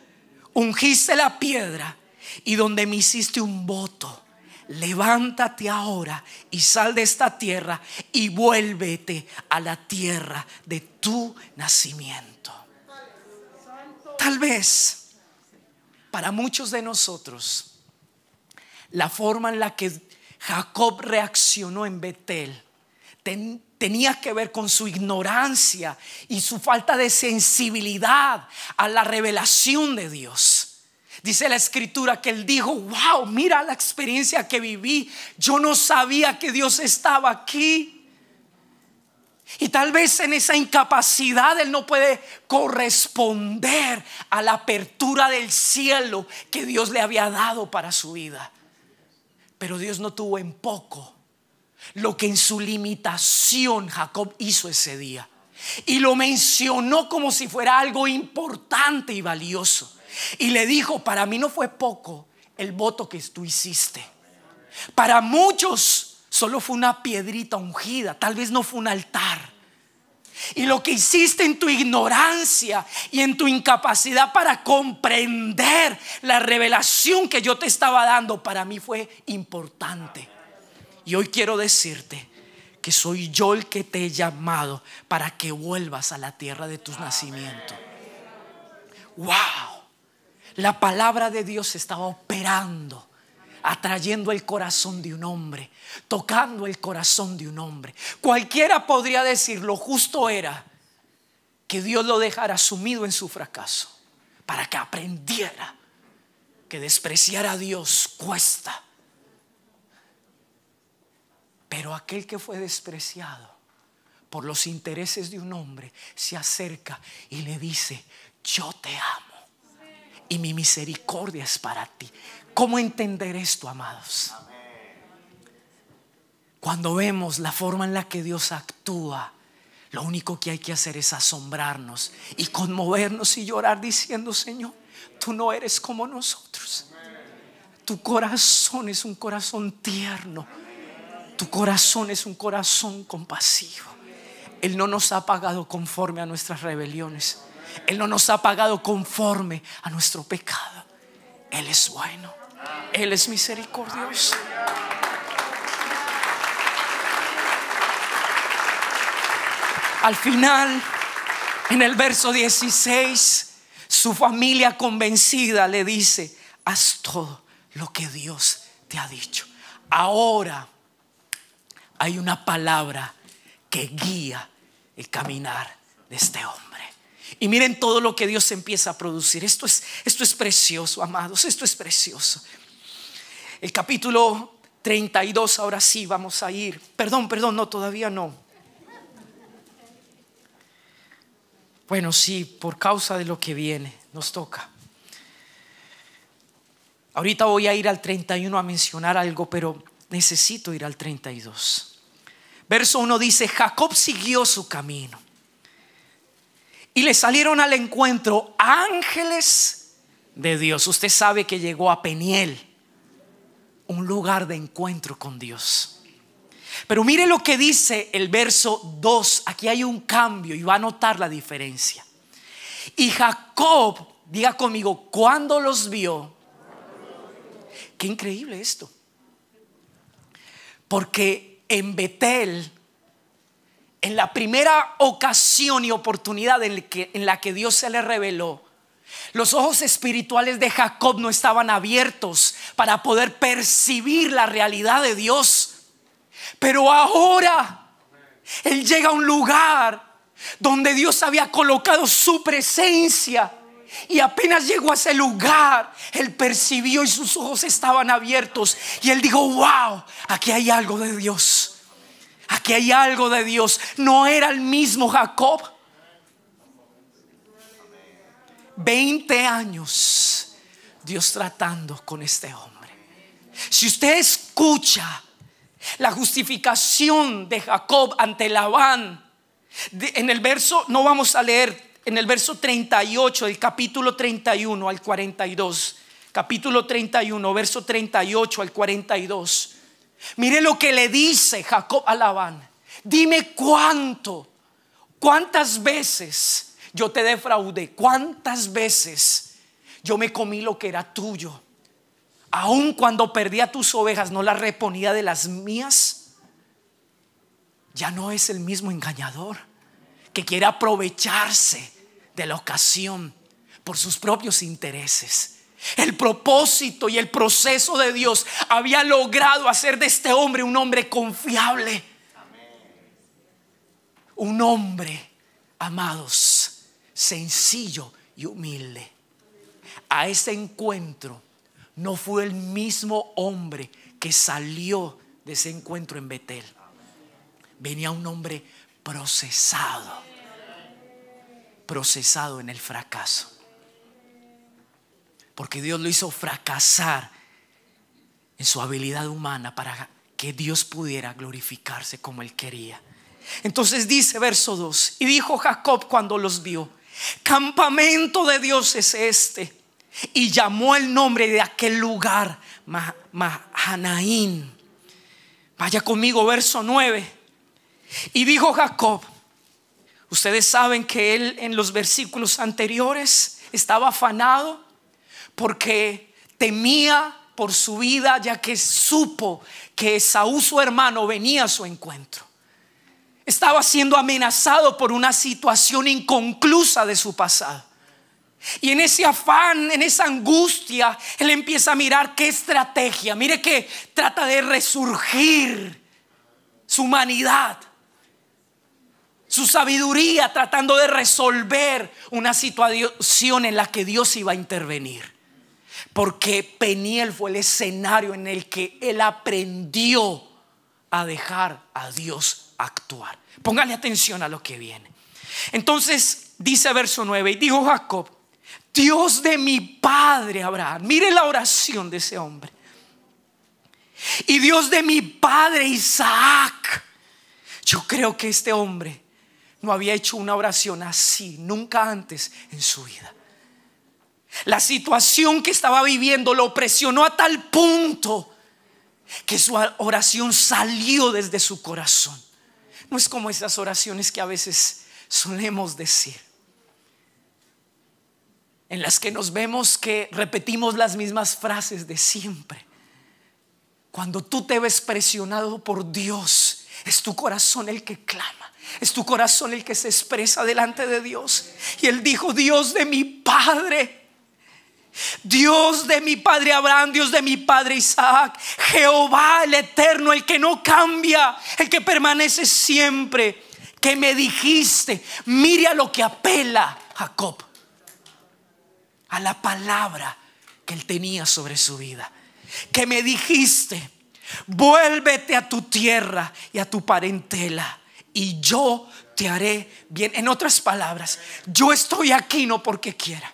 ungiste la piedra y donde me hiciste un voto. Levántate ahora y sal de esta tierra y vuélvete a la tierra de tu nacimiento. Tal vez para muchos de nosotros la forma en la que Jacob reaccionó en Betel tenía que ver con su ignorancia y su falta de sensibilidad a la revelación de Dios. Dice la escritura que él dijo, wow, mira la experiencia que viví. Yo no sabía que Dios estaba aquí. Y tal vez en esa incapacidad Él no puede corresponder a la apertura del cielo que Dios le había dado para su vida. Pero Dios no tuvo en poco lo que en su limitación Jacob hizo ese día. Y lo mencionó como si fuera algo importante y valioso. Y le dijo, para mí no fue poco el voto que tú hiciste. Para muchos solo fue una piedrita ungida, tal vez no fue un altar. Y lo que hiciste en tu ignorancia y en tu incapacidad para comprender la revelación que yo te estaba dando, para mí fue importante. Y hoy quiero decirte que soy yo el que te he llamado para que vuelvas a la tierra de tus nacimientos. ¡Wow! la palabra de Dios estaba operando atrayendo el corazón de un hombre, tocando el corazón de un hombre. Cualquiera podría decir, lo justo era que Dios lo dejara sumido en su fracaso, para que aprendiera que despreciar a Dios cuesta. Pero aquel que fue despreciado por los intereses de un hombre se acerca y le dice, yo te amo y mi misericordia es para ti. ¿Cómo entender esto, amados? Cuando vemos la forma en la que Dios actúa, lo único que hay que hacer es asombrarnos y conmovernos y llorar diciendo, Señor, tú no eres como nosotros. Tu corazón es un corazón tierno. Tu corazón es un corazón compasivo. Él no nos ha pagado conforme a nuestras rebeliones él no nos ha pagado conforme a nuestro pecado. Él es bueno. Él es misericordioso. Al final, en el verso 16, su familia convencida le dice, haz todo lo que Dios te ha dicho. Ahora hay una palabra que guía el caminar de este hombre. Y miren todo lo que Dios empieza a producir. Esto es, esto es precioso, amados, esto es precioso. El capítulo 32, ahora sí, vamos a ir. Perdón, perdón, no, todavía no. Bueno, sí, por causa de lo que viene, nos toca. Ahorita voy a ir al 31 a mencionar algo, pero necesito ir al 32. Verso 1 dice, Jacob siguió su camino y le salieron al encuentro ángeles de Dios. Usted sabe que llegó a Peniel, un lugar de encuentro con Dios. Pero mire lo que dice el verso 2. Aquí hay un cambio y va a notar la diferencia. Y Jacob, diga conmigo, cuando los vio, qué increíble esto. Porque en Betel en la primera ocasión y oportunidad en, la que Dios se le reveló, los ojos espirituales de Jacob no estaban abiertos para poder percibir la realidad de Dios. Pero ahora él llega a un lugar donde Dios había colocado su presencia. Y apenas llegó a ese lugar, él percibió y sus ojos estaban abiertos. Y él dijo, wow, aquí hay algo de Dios. Aquí hay algo de Dios. No era el mismo Jacob. Veinte años Dios tratando con este hombre. Si usted escucha la justificación de Jacob ante Labán, en el verso, no vamos a leer, en el verso 38 del capítulo 31 al 42, capítulo 31, verso 38 al 42. Mire lo que le dice Jacob a Labán. Dime cuánto, cuántas veces yo te defraudé, cuántas veces yo me comí lo que era tuyo. Aun cuando perdía tus ovejas, no las reponía de las mías. Ya no es el mismo engañador que quiere aprovecharse de la ocasión por sus propios intereses. El propósito y el proceso de Dios había logrado hacer de este hombre un hombre confiable. Un hombre, amados, sencillo y humilde. A ese encuentro no fue el mismo hombre que salió de ese encuentro en Betel. Venía un hombre procesado, procesado en el fracaso porque Dios lo hizo fracasar en su habilidad humana para que Dios pudiera glorificarse como él quería. Entonces dice verso 2, y dijo Jacob cuando los vio, campamento de Dios es este. Y llamó el nombre de aquel lugar Mahanaín. Vaya conmigo, verso 9. Y dijo Jacob, ustedes saben que él en los versículos anteriores estaba afanado porque temía por su vida, ya que supo que Esaú, su hermano, venía a su encuentro. Estaba siendo amenazado por una situación inconclusa de su pasado. Y en ese afán, en esa angustia, él empieza a mirar qué estrategia. Mire que trata de resurgir su humanidad, su sabiduría, tratando de resolver una situación en la que Dios iba a intervenir porque Peniel fue el escenario en el que él aprendió a dejar a Dios actuar. Póngale atención a lo que viene. Entonces dice verso 9, y dijo Jacob, Dios de mi padre Abraham, mire la oración de ese hombre, y Dios de mi padre Isaac. Yo creo que este hombre no había hecho una oración así nunca antes en su vida. La situación que estaba viviendo lo presionó a tal punto que su oración salió desde su corazón. No es como esas oraciones que a veces solemos decir, en las que nos vemos que repetimos las mismas frases de siempre. Cuando tú te ves presionado por Dios, es tu corazón el que clama. Es tu corazón el que se expresa delante de Dios. Y él dijo, Dios de mi Padre, Dios de mi padre Abraham, Dios de mi padre Isaac, Jehová el eterno, el que no cambia, el que permanece siempre, que me dijiste, mire a lo que apela Jacob, a la palabra que él tenía sobre su vida, que me dijiste, vuélvete a tu tierra y a tu parentela y yo te haré bien. En otras palabras, yo estoy aquí no porque quiera.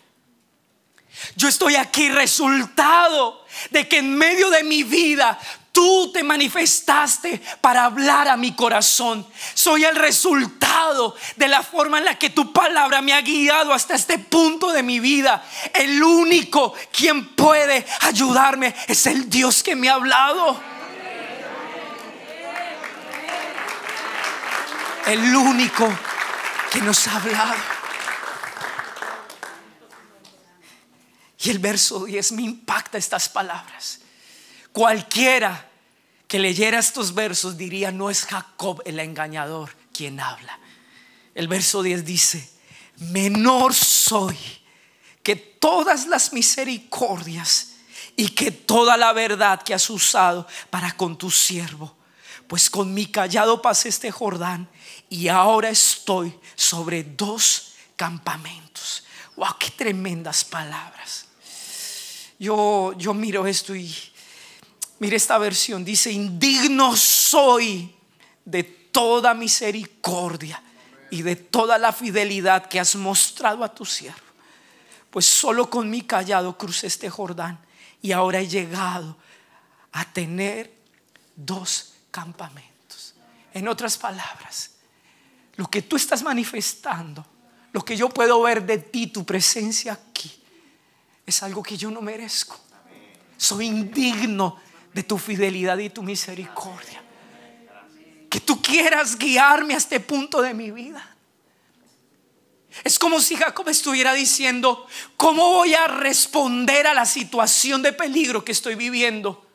Yo estoy aquí resultado de que en medio de mi vida tú te manifestaste para hablar a mi corazón. Soy el resultado de la forma en la que tu palabra me ha guiado hasta este punto de mi vida. El único quien puede ayudarme es el Dios que me ha hablado. El único que nos ha hablado. Y el verso 10 me impacta estas palabras. Cualquiera que leyera estos versos diría, no es Jacob el engañador quien habla. El verso 10 dice, menor soy que todas las misericordias y que toda la verdad que has usado para con tu siervo, pues con mi callado pasé este Jordán y ahora estoy sobre dos campamentos. Wow, qué tremendas palabras yo, yo miro esto y mire esta versión, dice, indigno soy de toda misericordia y de toda la fidelidad que has mostrado a tu siervo, pues solo con mi callado crucé este Jordán y ahora he llegado a tener dos campamentos. En otras palabras, lo que tú estás manifestando, lo que yo puedo ver de ti, tu presencia aquí, es algo que yo no merezco. Soy indigno de tu fidelidad y tu misericordia. Que tú quieras guiarme a este punto de mi vida. Es como si Jacob estuviera diciendo, ¿cómo voy a responder a la situación de peligro que estoy viviendo?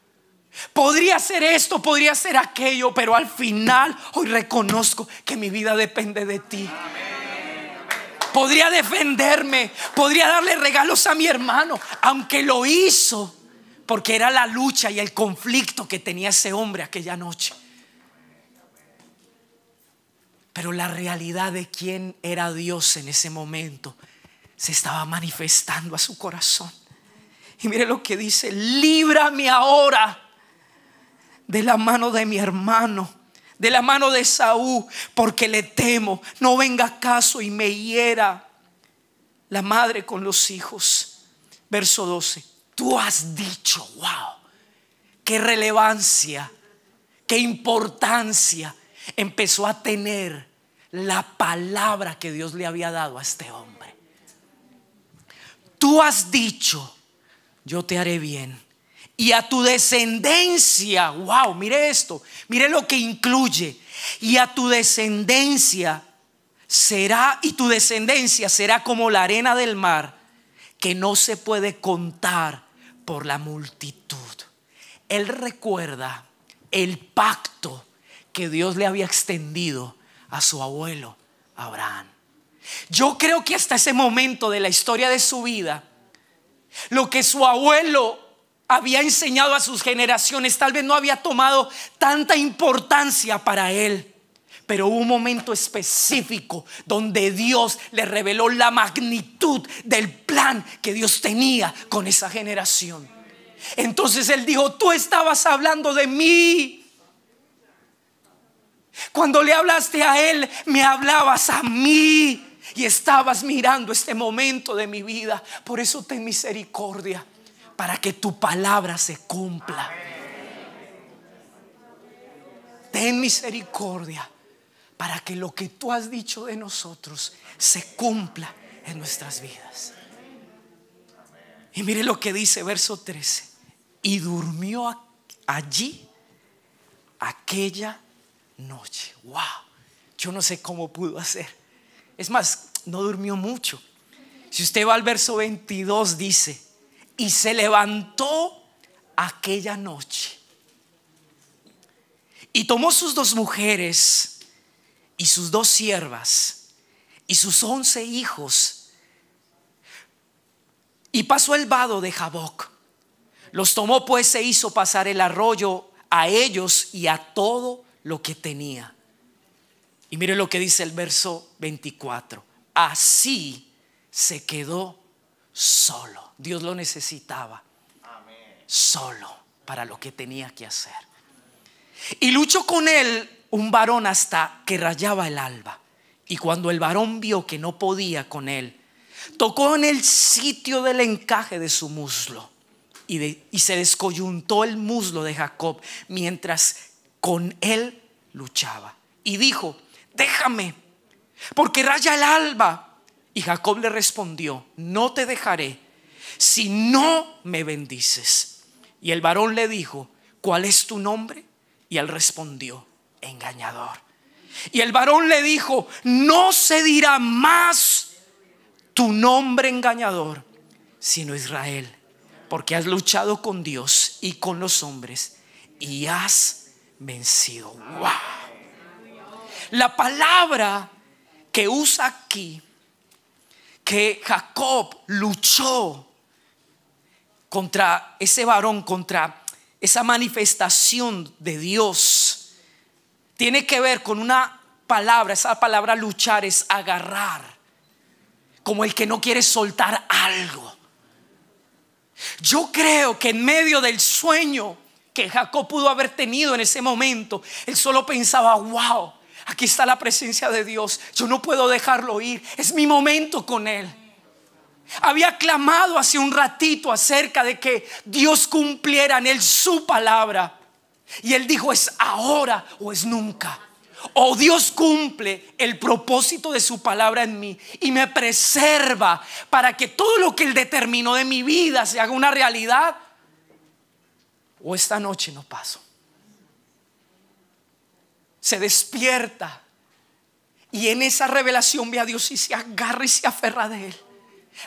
Podría ser esto, podría ser aquello, pero al final hoy reconozco que mi vida depende de ti. Amén podría defenderme, podría darle regalos a mi hermano, aunque lo hizo porque era la lucha y el conflicto que tenía ese hombre aquella noche. Pero la realidad de quién era Dios en ese momento se estaba manifestando a su corazón. Y mire lo que dice, líbrame ahora de la mano de mi hermano de la mano de Saúl, porque le temo, no venga caso y me hiera la madre con los hijos. Verso 12, tú has dicho, wow, qué relevancia, qué importancia empezó a tener la palabra que Dios le había dado a este hombre. Tú has dicho, yo te haré bien y a tu descendencia, wow, mire esto, mire lo que incluye, y a tu descendencia será, y tu descendencia será como la arena del mar, que no se puede contar por la multitud. Él recuerda el pacto que Dios le había extendido a su abuelo Abraham. Yo creo que hasta ese momento de la historia de su vida, lo que su abuelo había enseñado a sus generaciones, tal vez no había tomado tanta importancia para él. Pero hubo un momento específico donde Dios le reveló la magnitud del plan que Dios tenía con esa generación. Entonces él dijo, tú estabas hablando de mí. Cuando le hablaste a él, me hablabas a mí y estabas mirando este momento de mi vida. Por eso ten misericordia para que tu palabra se cumpla. Ten misericordia para que lo que tú has dicho de nosotros se cumpla en nuestras vidas. Y mire lo que dice verso 13. Y durmió allí aquella noche. ¡Wow! Yo no sé cómo pudo hacer. Es más, no durmió mucho. Si usted va al verso 22 dice, y se levantó aquella noche. Y tomó sus dos mujeres y sus dos siervas y sus once hijos y pasó el vado de Jaboc. Los tomó pues e hizo pasar el arroyo a ellos y a todo lo que tenía. Y mire lo que dice el verso 24. Así se quedó solo. Dios lo necesitaba solo para lo que tenía que hacer. Y luchó con él un varón hasta que rayaba el alba. Y cuando el varón vio que no podía con él, tocó en el sitio del encaje de su muslo y, se descoyuntó el muslo de Jacob mientras con él luchaba. Y dijo, déjame, porque raya el alba y Jacob le respondió, no te dejaré si no me bendices. Y el varón le dijo, ¿cuál es tu nombre? Y él respondió, engañador. Y el varón le dijo, no se dirá más tu nombre engañador, sino Israel, porque has luchado con Dios y con los hombres y has vencido. La palabra que usa aquí que Jacob luchó contra ese varón, contra esa manifestación de Dios, tiene que ver con una palabra, esa palabra luchar es agarrar, como el que no quiere soltar algo. Yo creo que en medio del sueño que Jacob pudo haber tenido en ese momento, él solo pensaba, wow, Aquí está la presencia de Dios. Yo no puedo dejarlo ir. Es mi momento con Él. Había clamado hace un ratito acerca de que Dios cumpliera en Él su palabra. Y Él dijo, es ahora o es nunca. O Dios cumple el propósito de su palabra en mí y me preserva para que todo lo que Él determinó de mi vida se haga una realidad. O esta noche no paso se despierta y en esa revelación ve a Dios y se agarra y se aferra de él.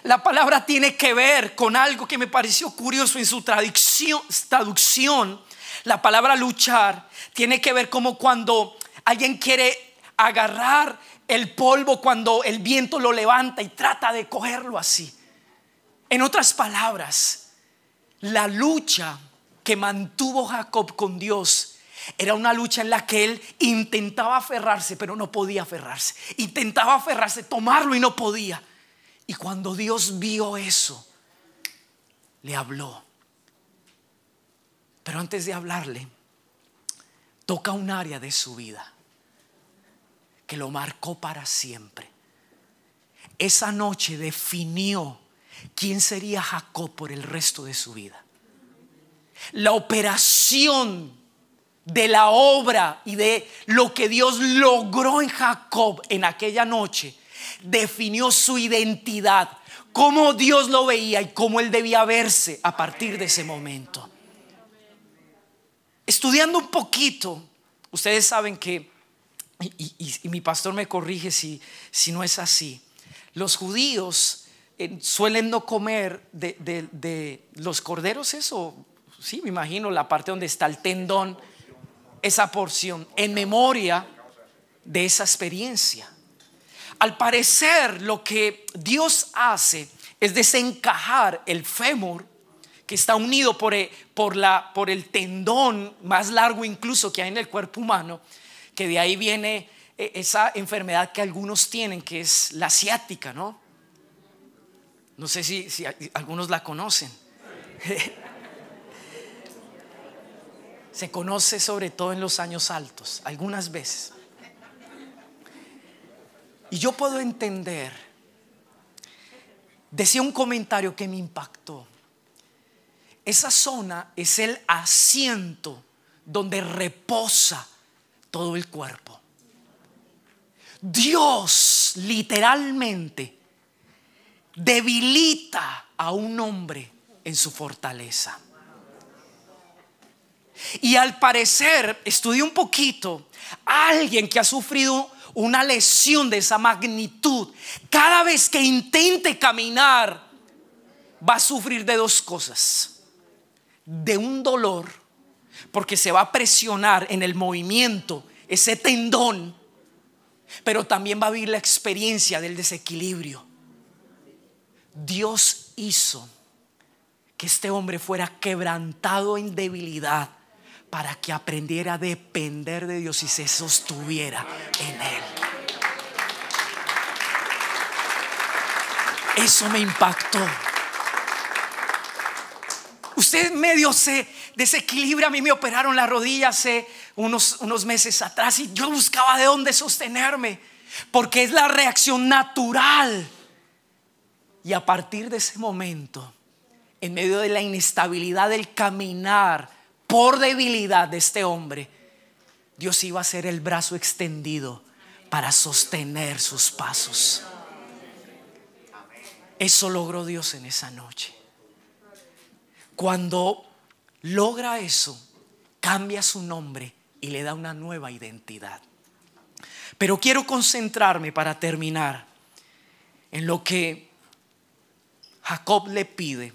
La palabra tiene que ver con algo que me pareció curioso en su traducción. traducción la palabra luchar tiene que ver como cuando alguien quiere agarrar el polvo cuando el viento lo levanta y trata de cogerlo así. En otras palabras, la lucha que mantuvo Jacob con Dios era una lucha en la que él intentaba aferrarse, pero no podía aferrarse. Intentaba aferrarse, tomarlo y no podía. Y cuando Dios vio eso, le habló. Pero antes de hablarle, toca un área de su vida que lo marcó para siempre. Esa noche definió quién sería Jacob por el resto de su vida. La operación de la obra y de lo que Dios logró en Jacob en aquella noche, definió su identidad, cómo Dios lo veía y cómo él debía verse a partir de ese momento. Estudiando un poquito, ustedes saben que, y, mi pastor me corrige si, si no es así, los judíos eh, suelen no comer de, de los corderos, eso, sí, me imagino, la parte donde está el tendón esa porción en memoria de esa experiencia. Al parecer lo que Dios hace es desencajar el fémur que está unido por, e, por, la, por el tendón más largo incluso que hay en el cuerpo humano, que de ahí viene eh, esa enfermedad que algunos tienen, que es la ciática, ¿no? No sé si algunos la conocen. se conoce sobre todo en los años altos, algunas veces. Y yo puedo entender, decía un comentario que me impactó, esa zona es el asiento donde reposa todo el cuerpo. Dios literalmente debilita a un hombre en su fortaleza. Y al parecer, estudié un poquito, alguien que ha sufrido una lesión de esa magnitud, cada vez que intente caminar, va a sufrir de dos cosas. De un dolor, porque se va a presionar en el movimiento ese tendón, pero también va a vivir la experiencia del desequilibrio. Dios hizo que este hombre fuera quebrantado en debilidad para que aprendiera a depender de Dios y se sostuviera en Él. Eso me impactó. Usted medio se desequilibra, a mí me operaron la rodilla hace unos meses atrás y yo buscaba de dónde sostenerme, porque es la reacción natural. Y a partir de ese momento, en medio de la inestabilidad del caminar, por debilidad de este hombre, Dios iba a ser el brazo extendido para sostener sus pasos. Eso logró Dios en esa noche. Cuando logra eso, cambia su nombre y le da una nueva identidad. Pero quiero concentrarme para terminar en lo que Jacob le pide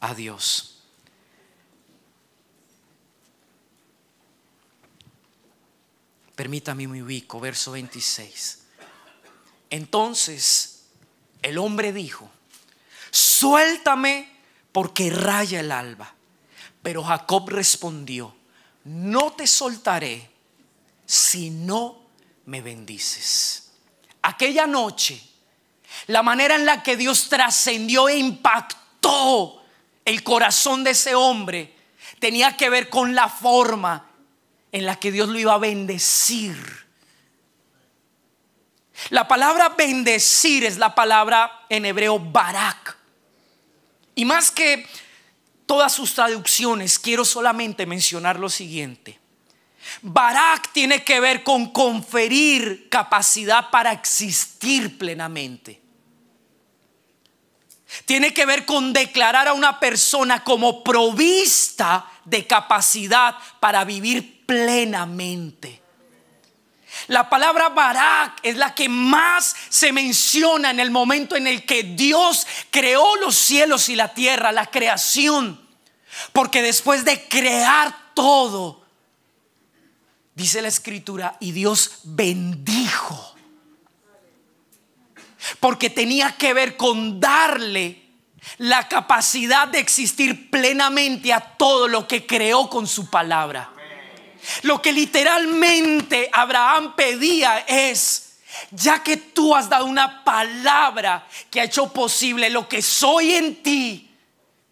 a Dios. Permítame me ubico, verso 26. Entonces el hombre dijo, suéltame porque raya el alba. Pero Jacob respondió, no te soltaré si no me bendices. Aquella noche, la manera en la que Dios trascendió e impactó el corazón de ese hombre tenía que ver con la forma en la que Dios lo iba a bendecir. La palabra bendecir es la palabra en hebreo barak. Y más que todas sus traducciones, quiero solamente mencionar lo siguiente. Barak tiene que ver con conferir capacidad para existir plenamente. Tiene que ver con declarar a una persona como provista de capacidad para vivir plenamente. La palabra Barak es la que más se menciona en el momento en el que Dios creó los cielos y la tierra, la creación. Porque después de crear todo, dice la escritura, y Dios bendijo. Porque tenía que ver con darle la capacidad de existir plenamente a todo lo que creó con su palabra. Lo que literalmente Abraham pedía es, ya que tú has dado una palabra que ha hecho posible lo que soy en ti,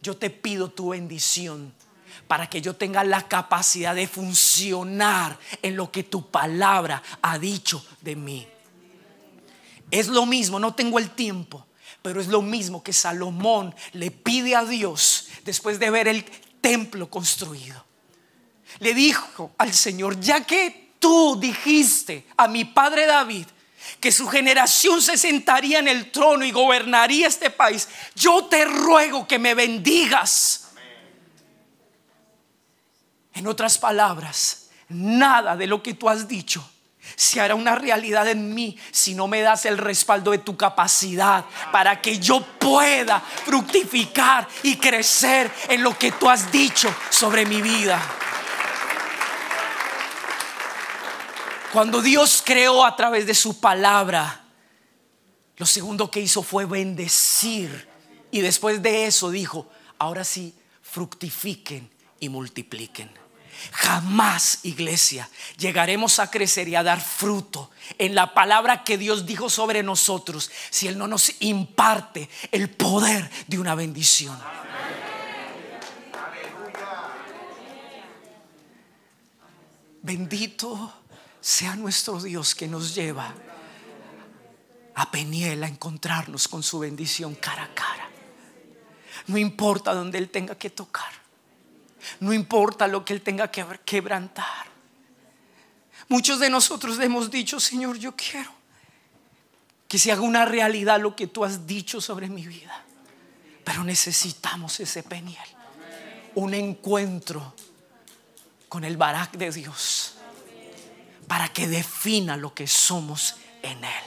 yo te pido tu bendición para que yo tenga la capacidad de funcionar en lo que tu palabra ha dicho de mí. Es lo mismo, no tengo el tiempo, pero es lo mismo que Salomón le pide a Dios después de ver el templo construido le dijo al Señor, ya que tú dijiste a mi padre David que su generación se sentaría en el trono y gobernaría este país, yo te ruego que me bendigas. En otras palabras, nada de lo que tú has dicho se hará una realidad en mí si no me das el respaldo de tu capacidad para que yo pueda fructificar y crecer en lo que tú has dicho sobre mi vida. Cuando Dios creó a través de su palabra, lo segundo que hizo fue bendecir. Y después de eso dijo, ahora sí, fructifiquen y multipliquen. Jamás, iglesia, llegaremos a crecer y a dar fruto en la palabra que Dios dijo sobre nosotros si Él no nos imparte el poder de una bendición. Bendito sea nuestro Dios que nos lleva a Peniel a encontrarnos con su bendición cara a cara. No importa donde Él tenga que tocar. No importa lo que Él tenga que quebrantar. Muchos de nosotros le hemos dicho, Señor, yo quiero que se haga una realidad lo que tú has dicho sobre mi vida. Pero necesitamos ese Peniel. Un encuentro con el Barak de Dios para que defina lo que somos en Él.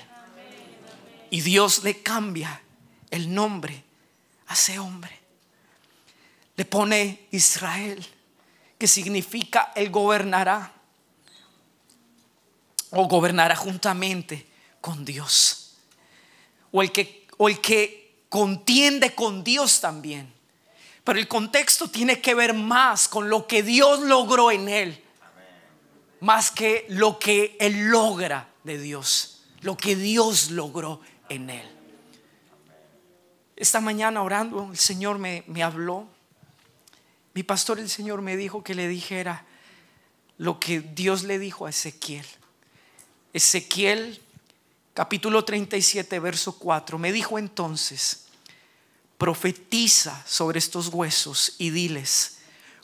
Y Dios le cambia el nombre a ese hombre. Le pone Israel, que significa Él gobernará o gobernará juntamente con Dios. O el que, o el que contiende con Dios también. Pero el contexto tiene que ver más con lo que Dios logró en Él más que lo que él logra de Dios, lo que Dios logró en él. Esta mañana orando, el Señor me, habló. Mi pastor, el Señor me dijo que le dijera lo que Dios le dijo a Ezequiel. Ezequiel capítulo 37, verso 4. Me dijo entonces, profetiza sobre estos huesos y diles,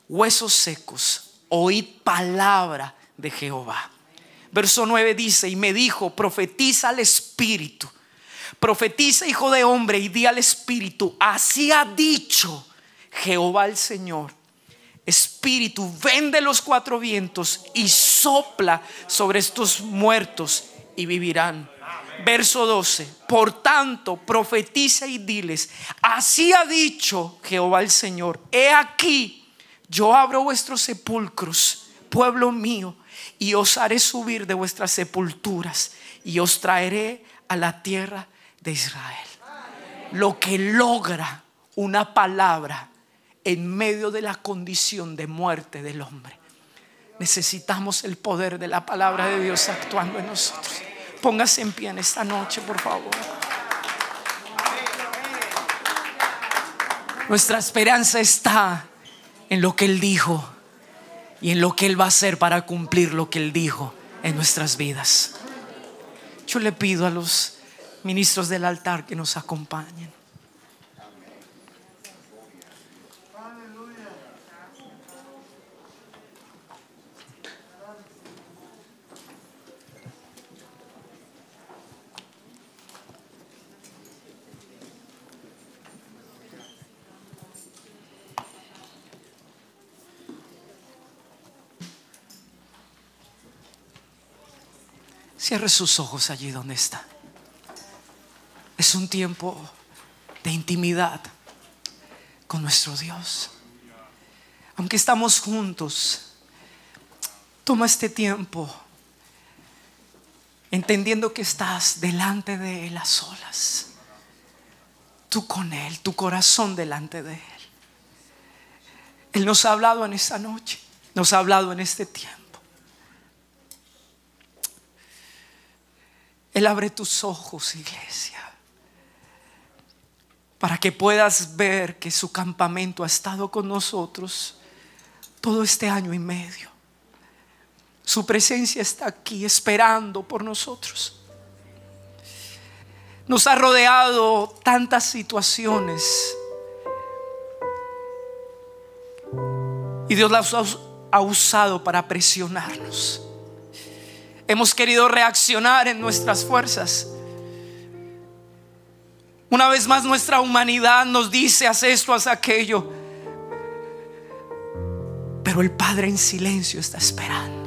huesos secos, oíd palabra de Jehová. Verso 9 dice, y me dijo, profetiza al Espíritu, profetiza hijo de hombre y di al Espíritu, así ha dicho Jehová el Señor. Espíritu, vende los cuatro vientos y sopla sobre estos muertos y vivirán. Verso 12. Por tanto, profetiza y diles, así ha dicho Jehová el Señor, he aquí, yo abro vuestros sepulcros, pueblo mío y os haré subir de vuestras sepulturas y os traeré a la tierra de Israel. Lo que logra una palabra en medio de la condición de muerte del hombre. Necesitamos el poder de la palabra de Dios actuando en nosotros. Póngase en pie en esta noche, por favor. Nuestra esperanza está en lo que Él dijo y en lo que Él va a hacer para cumplir lo que Él dijo en nuestras vidas. Yo le pido a los ministros del altar que nos acompañen. Cierre sus ojos allí donde está. Es un tiempo de intimidad con nuestro Dios. Aunque estamos juntos, toma este tiempo entendiendo que estás delante de Él a solas. Tú con Él, tu corazón delante de Él. Él nos ha hablado en esta noche, nos ha hablado en este tiempo. Él abre tus ojos, iglesia, para que puedas ver que su campamento ha estado con nosotros todo este año y medio. Su presencia está aquí esperando por nosotros. Nos ha rodeado tantas situaciones. Y Dios las ha usado para presionarnos. Hemos querido reaccionar en nuestras fuerzas. Una vez más nuestra humanidad nos dice, haz esto, haz aquello. Pero el Padre en silencio está esperando.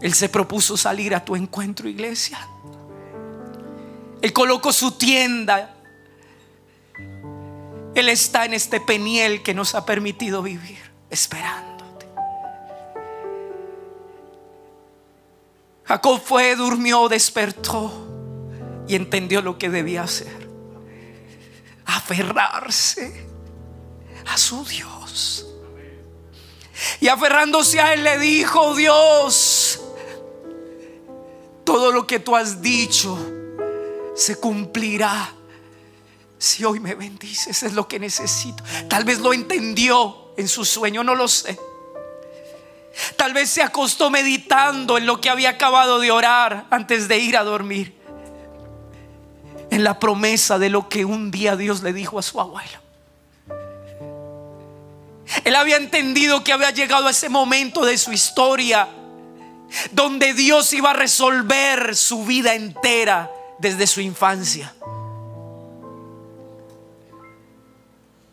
Él se propuso salir a tu encuentro, iglesia. Él colocó su tienda. Él está en este peniel que nos ha permitido vivir, esperando. Jacob fue, durmió, despertó y entendió lo que debía hacer. Aferrarse a su Dios. Y aferrándose a él le dijo, Dios, todo lo que tú has dicho se cumplirá. Si hoy me bendices es lo que necesito. Tal vez lo entendió en su sueño, no lo sé. Tal vez se acostó meditando en lo que había acabado de orar antes de ir a dormir. En la promesa de lo que un día Dios le dijo a su abuelo. Él había entendido que había llegado a ese momento de su historia donde Dios iba a resolver su vida entera desde su infancia.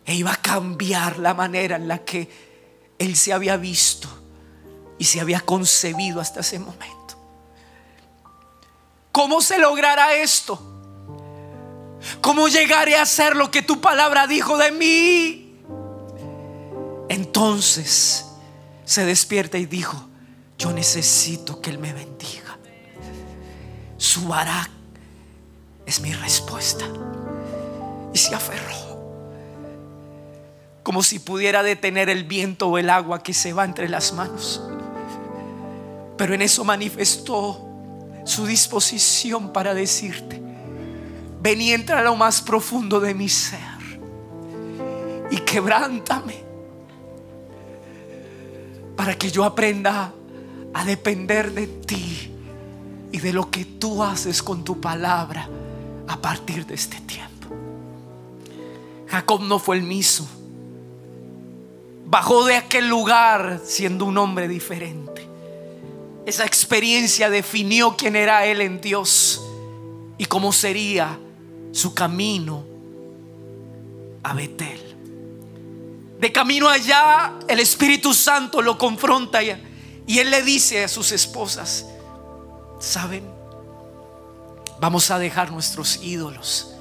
E iba a cambiar la manera en la que él se había visto y se había concebido hasta ese momento. ¿Cómo se logrará esto? ¿Cómo llegaré a hacer lo que tu palabra dijo de mí? Entonces se despierta y dijo, yo necesito que Él me bendiga. Su es mi respuesta. Y se aferró. Como si pudiera detener el viento o el agua que se va entre las manos. Pero en eso manifestó su disposición para decirte, ven y entra a lo más profundo de mi ser y quebrántame para que yo aprenda a depender de ti y de lo que tú haces con tu palabra a partir de este tiempo. Jacob no fue el mismo. Bajó de aquel lugar siendo un hombre diferente. Esa experiencia definió quién era Él en Dios y cómo sería su camino a Betel. De camino allá, el Espíritu Santo lo confronta y, y Él le dice a sus esposas, ¿saben? Vamos a dejar nuestros ídolos.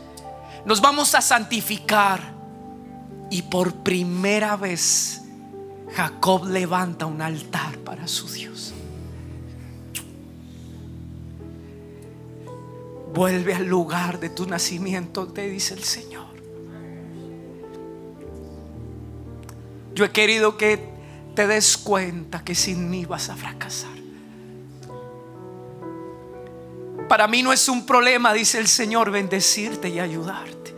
Nos vamos a santificar. Y por primera vez, Jacob levanta un altar para su Dios. Vuelve al lugar de tu nacimiento, te dice el Señor. Yo he querido que te des cuenta que sin mí vas a fracasar. Para mí no es un problema, dice el Señor, bendecirte y ayudarte.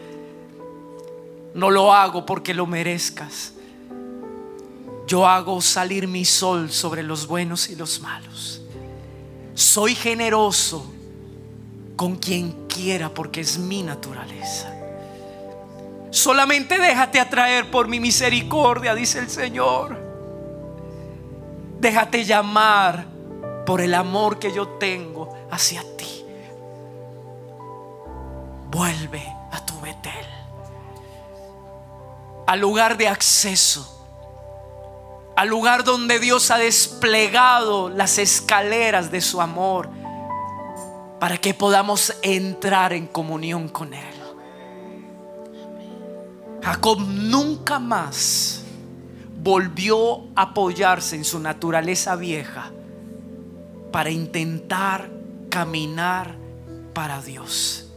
No lo hago porque lo merezcas. Yo hago salir mi sol sobre los buenos y los malos. Soy generoso con quien quiera porque es mi naturaleza. Solamente déjate atraer por mi misericordia, dice el Señor. Déjate llamar por el amor que yo tengo hacia ti. Vuelve a tu Betel, al lugar de acceso, al lugar donde Dios ha desplegado las escaleras de su amor para que podamos entrar en comunión con Él. Jacob nunca más volvió a apoyarse en su naturaleza vieja para intentar caminar para Dios.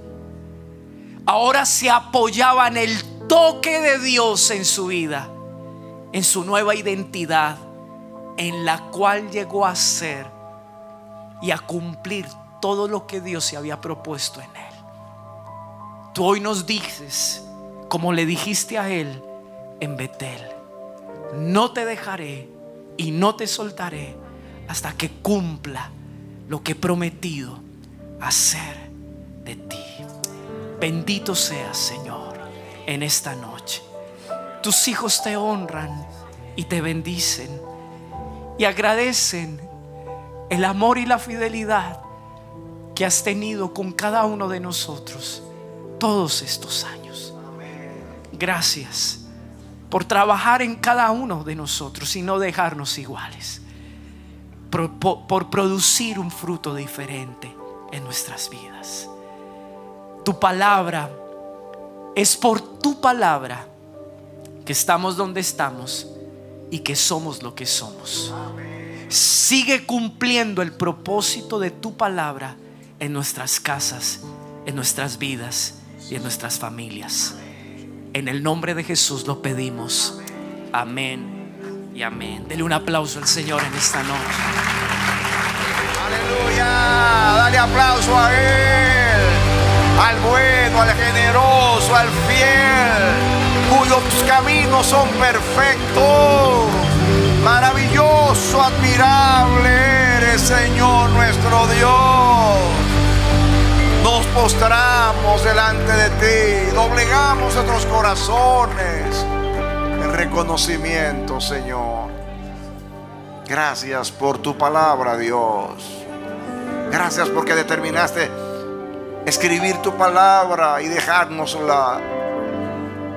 Ahora se apoyaba en el toque de Dios en su vida, en su nueva identidad, en la cual llegó a ser y a cumplir todo lo que Dios se había propuesto en él. Tú hoy nos dices, como le dijiste a él en Betel, no te dejaré y no te soltaré hasta que cumpla lo que he prometido hacer de ti. Bendito seas, Señor, en esta noche. Tus hijos te honran y te bendicen y agradecen el amor y la fidelidad que has tenido con cada uno de nosotros todos estos años. Gracias por trabajar en cada uno de nosotros y no dejarnos iguales, por, producir un fruto diferente en nuestras vidas. Tu palabra, es por tu palabra que estamos donde estamos y que somos lo que somos. Sigue cumpliendo el propósito de tu palabra en nuestras casas, en nuestras vidas y en nuestras familias. En el nombre de Jesús lo pedimos. Amén y amén. Dele un aplauso al Señor en esta noche. Aleluya. Dale aplauso a Él. Al bueno, al generoso, al fiel, cuyos caminos son perfectos. Maravilloso, admirable eres, Señor nuestro Dios postramos delante de ti, doblegamos nuestros corazones en reconocimiento, Señor. Gracias por tu palabra, Dios. Gracias porque determinaste escribir tu palabra y dejárnosla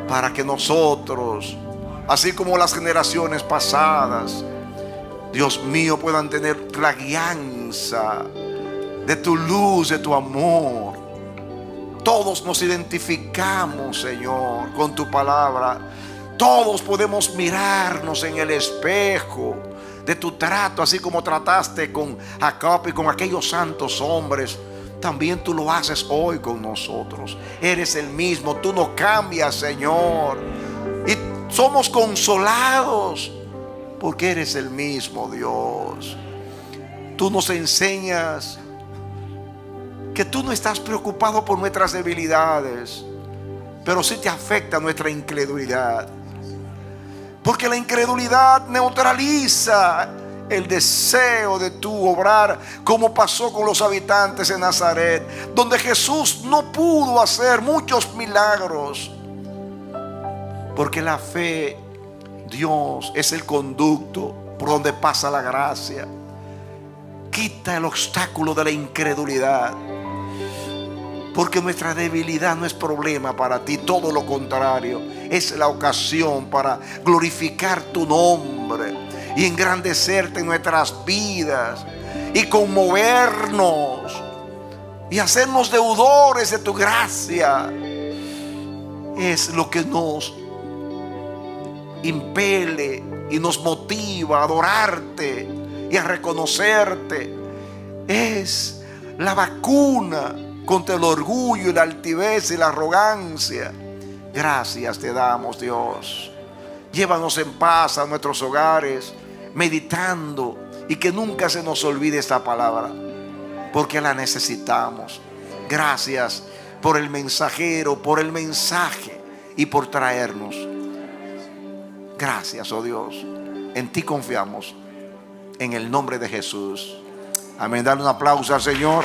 para que nosotros, así como las generaciones pasadas, Dios mío, puedan tener la guianza de tu luz, de tu amor todos nos identificamos, Señor, con tu palabra. Todos podemos mirarnos en el espejo de tu trato, así como trataste con Jacob y con aquellos santos hombres. También tú lo haces hoy con nosotros. Eres el mismo, tú no cambias, Señor. Y somos consolados porque eres el mismo Dios. Tú nos enseñas que tú no estás preocupado por nuestras debilidades, pero sí te afecta nuestra incredulidad. Porque la incredulidad neutraliza el deseo de tu obrar, como pasó con los habitantes de Nazaret, donde Jesús no pudo hacer muchos milagros. Porque la fe, Dios, es el conducto por donde pasa la gracia. Quita el obstáculo de la incredulidad porque nuestra debilidad no es problema para ti, todo lo contrario, es la ocasión para glorificar tu nombre y engrandecerte en nuestras vidas y conmovernos y hacernos deudores de tu gracia. Es lo que nos impele y nos motiva a adorarte y a reconocerte. Es la vacuna contra el orgullo y la altivez y la arrogancia. Gracias te damos, Dios. Llévanos en paz a nuestros hogares, meditando y que nunca se nos olvide esta palabra, porque la necesitamos. Gracias por el mensajero, por el mensaje y por traernos. Gracias, oh Dios. En ti confiamos. En el nombre de Jesús. Amén. Dale un aplauso al Señor.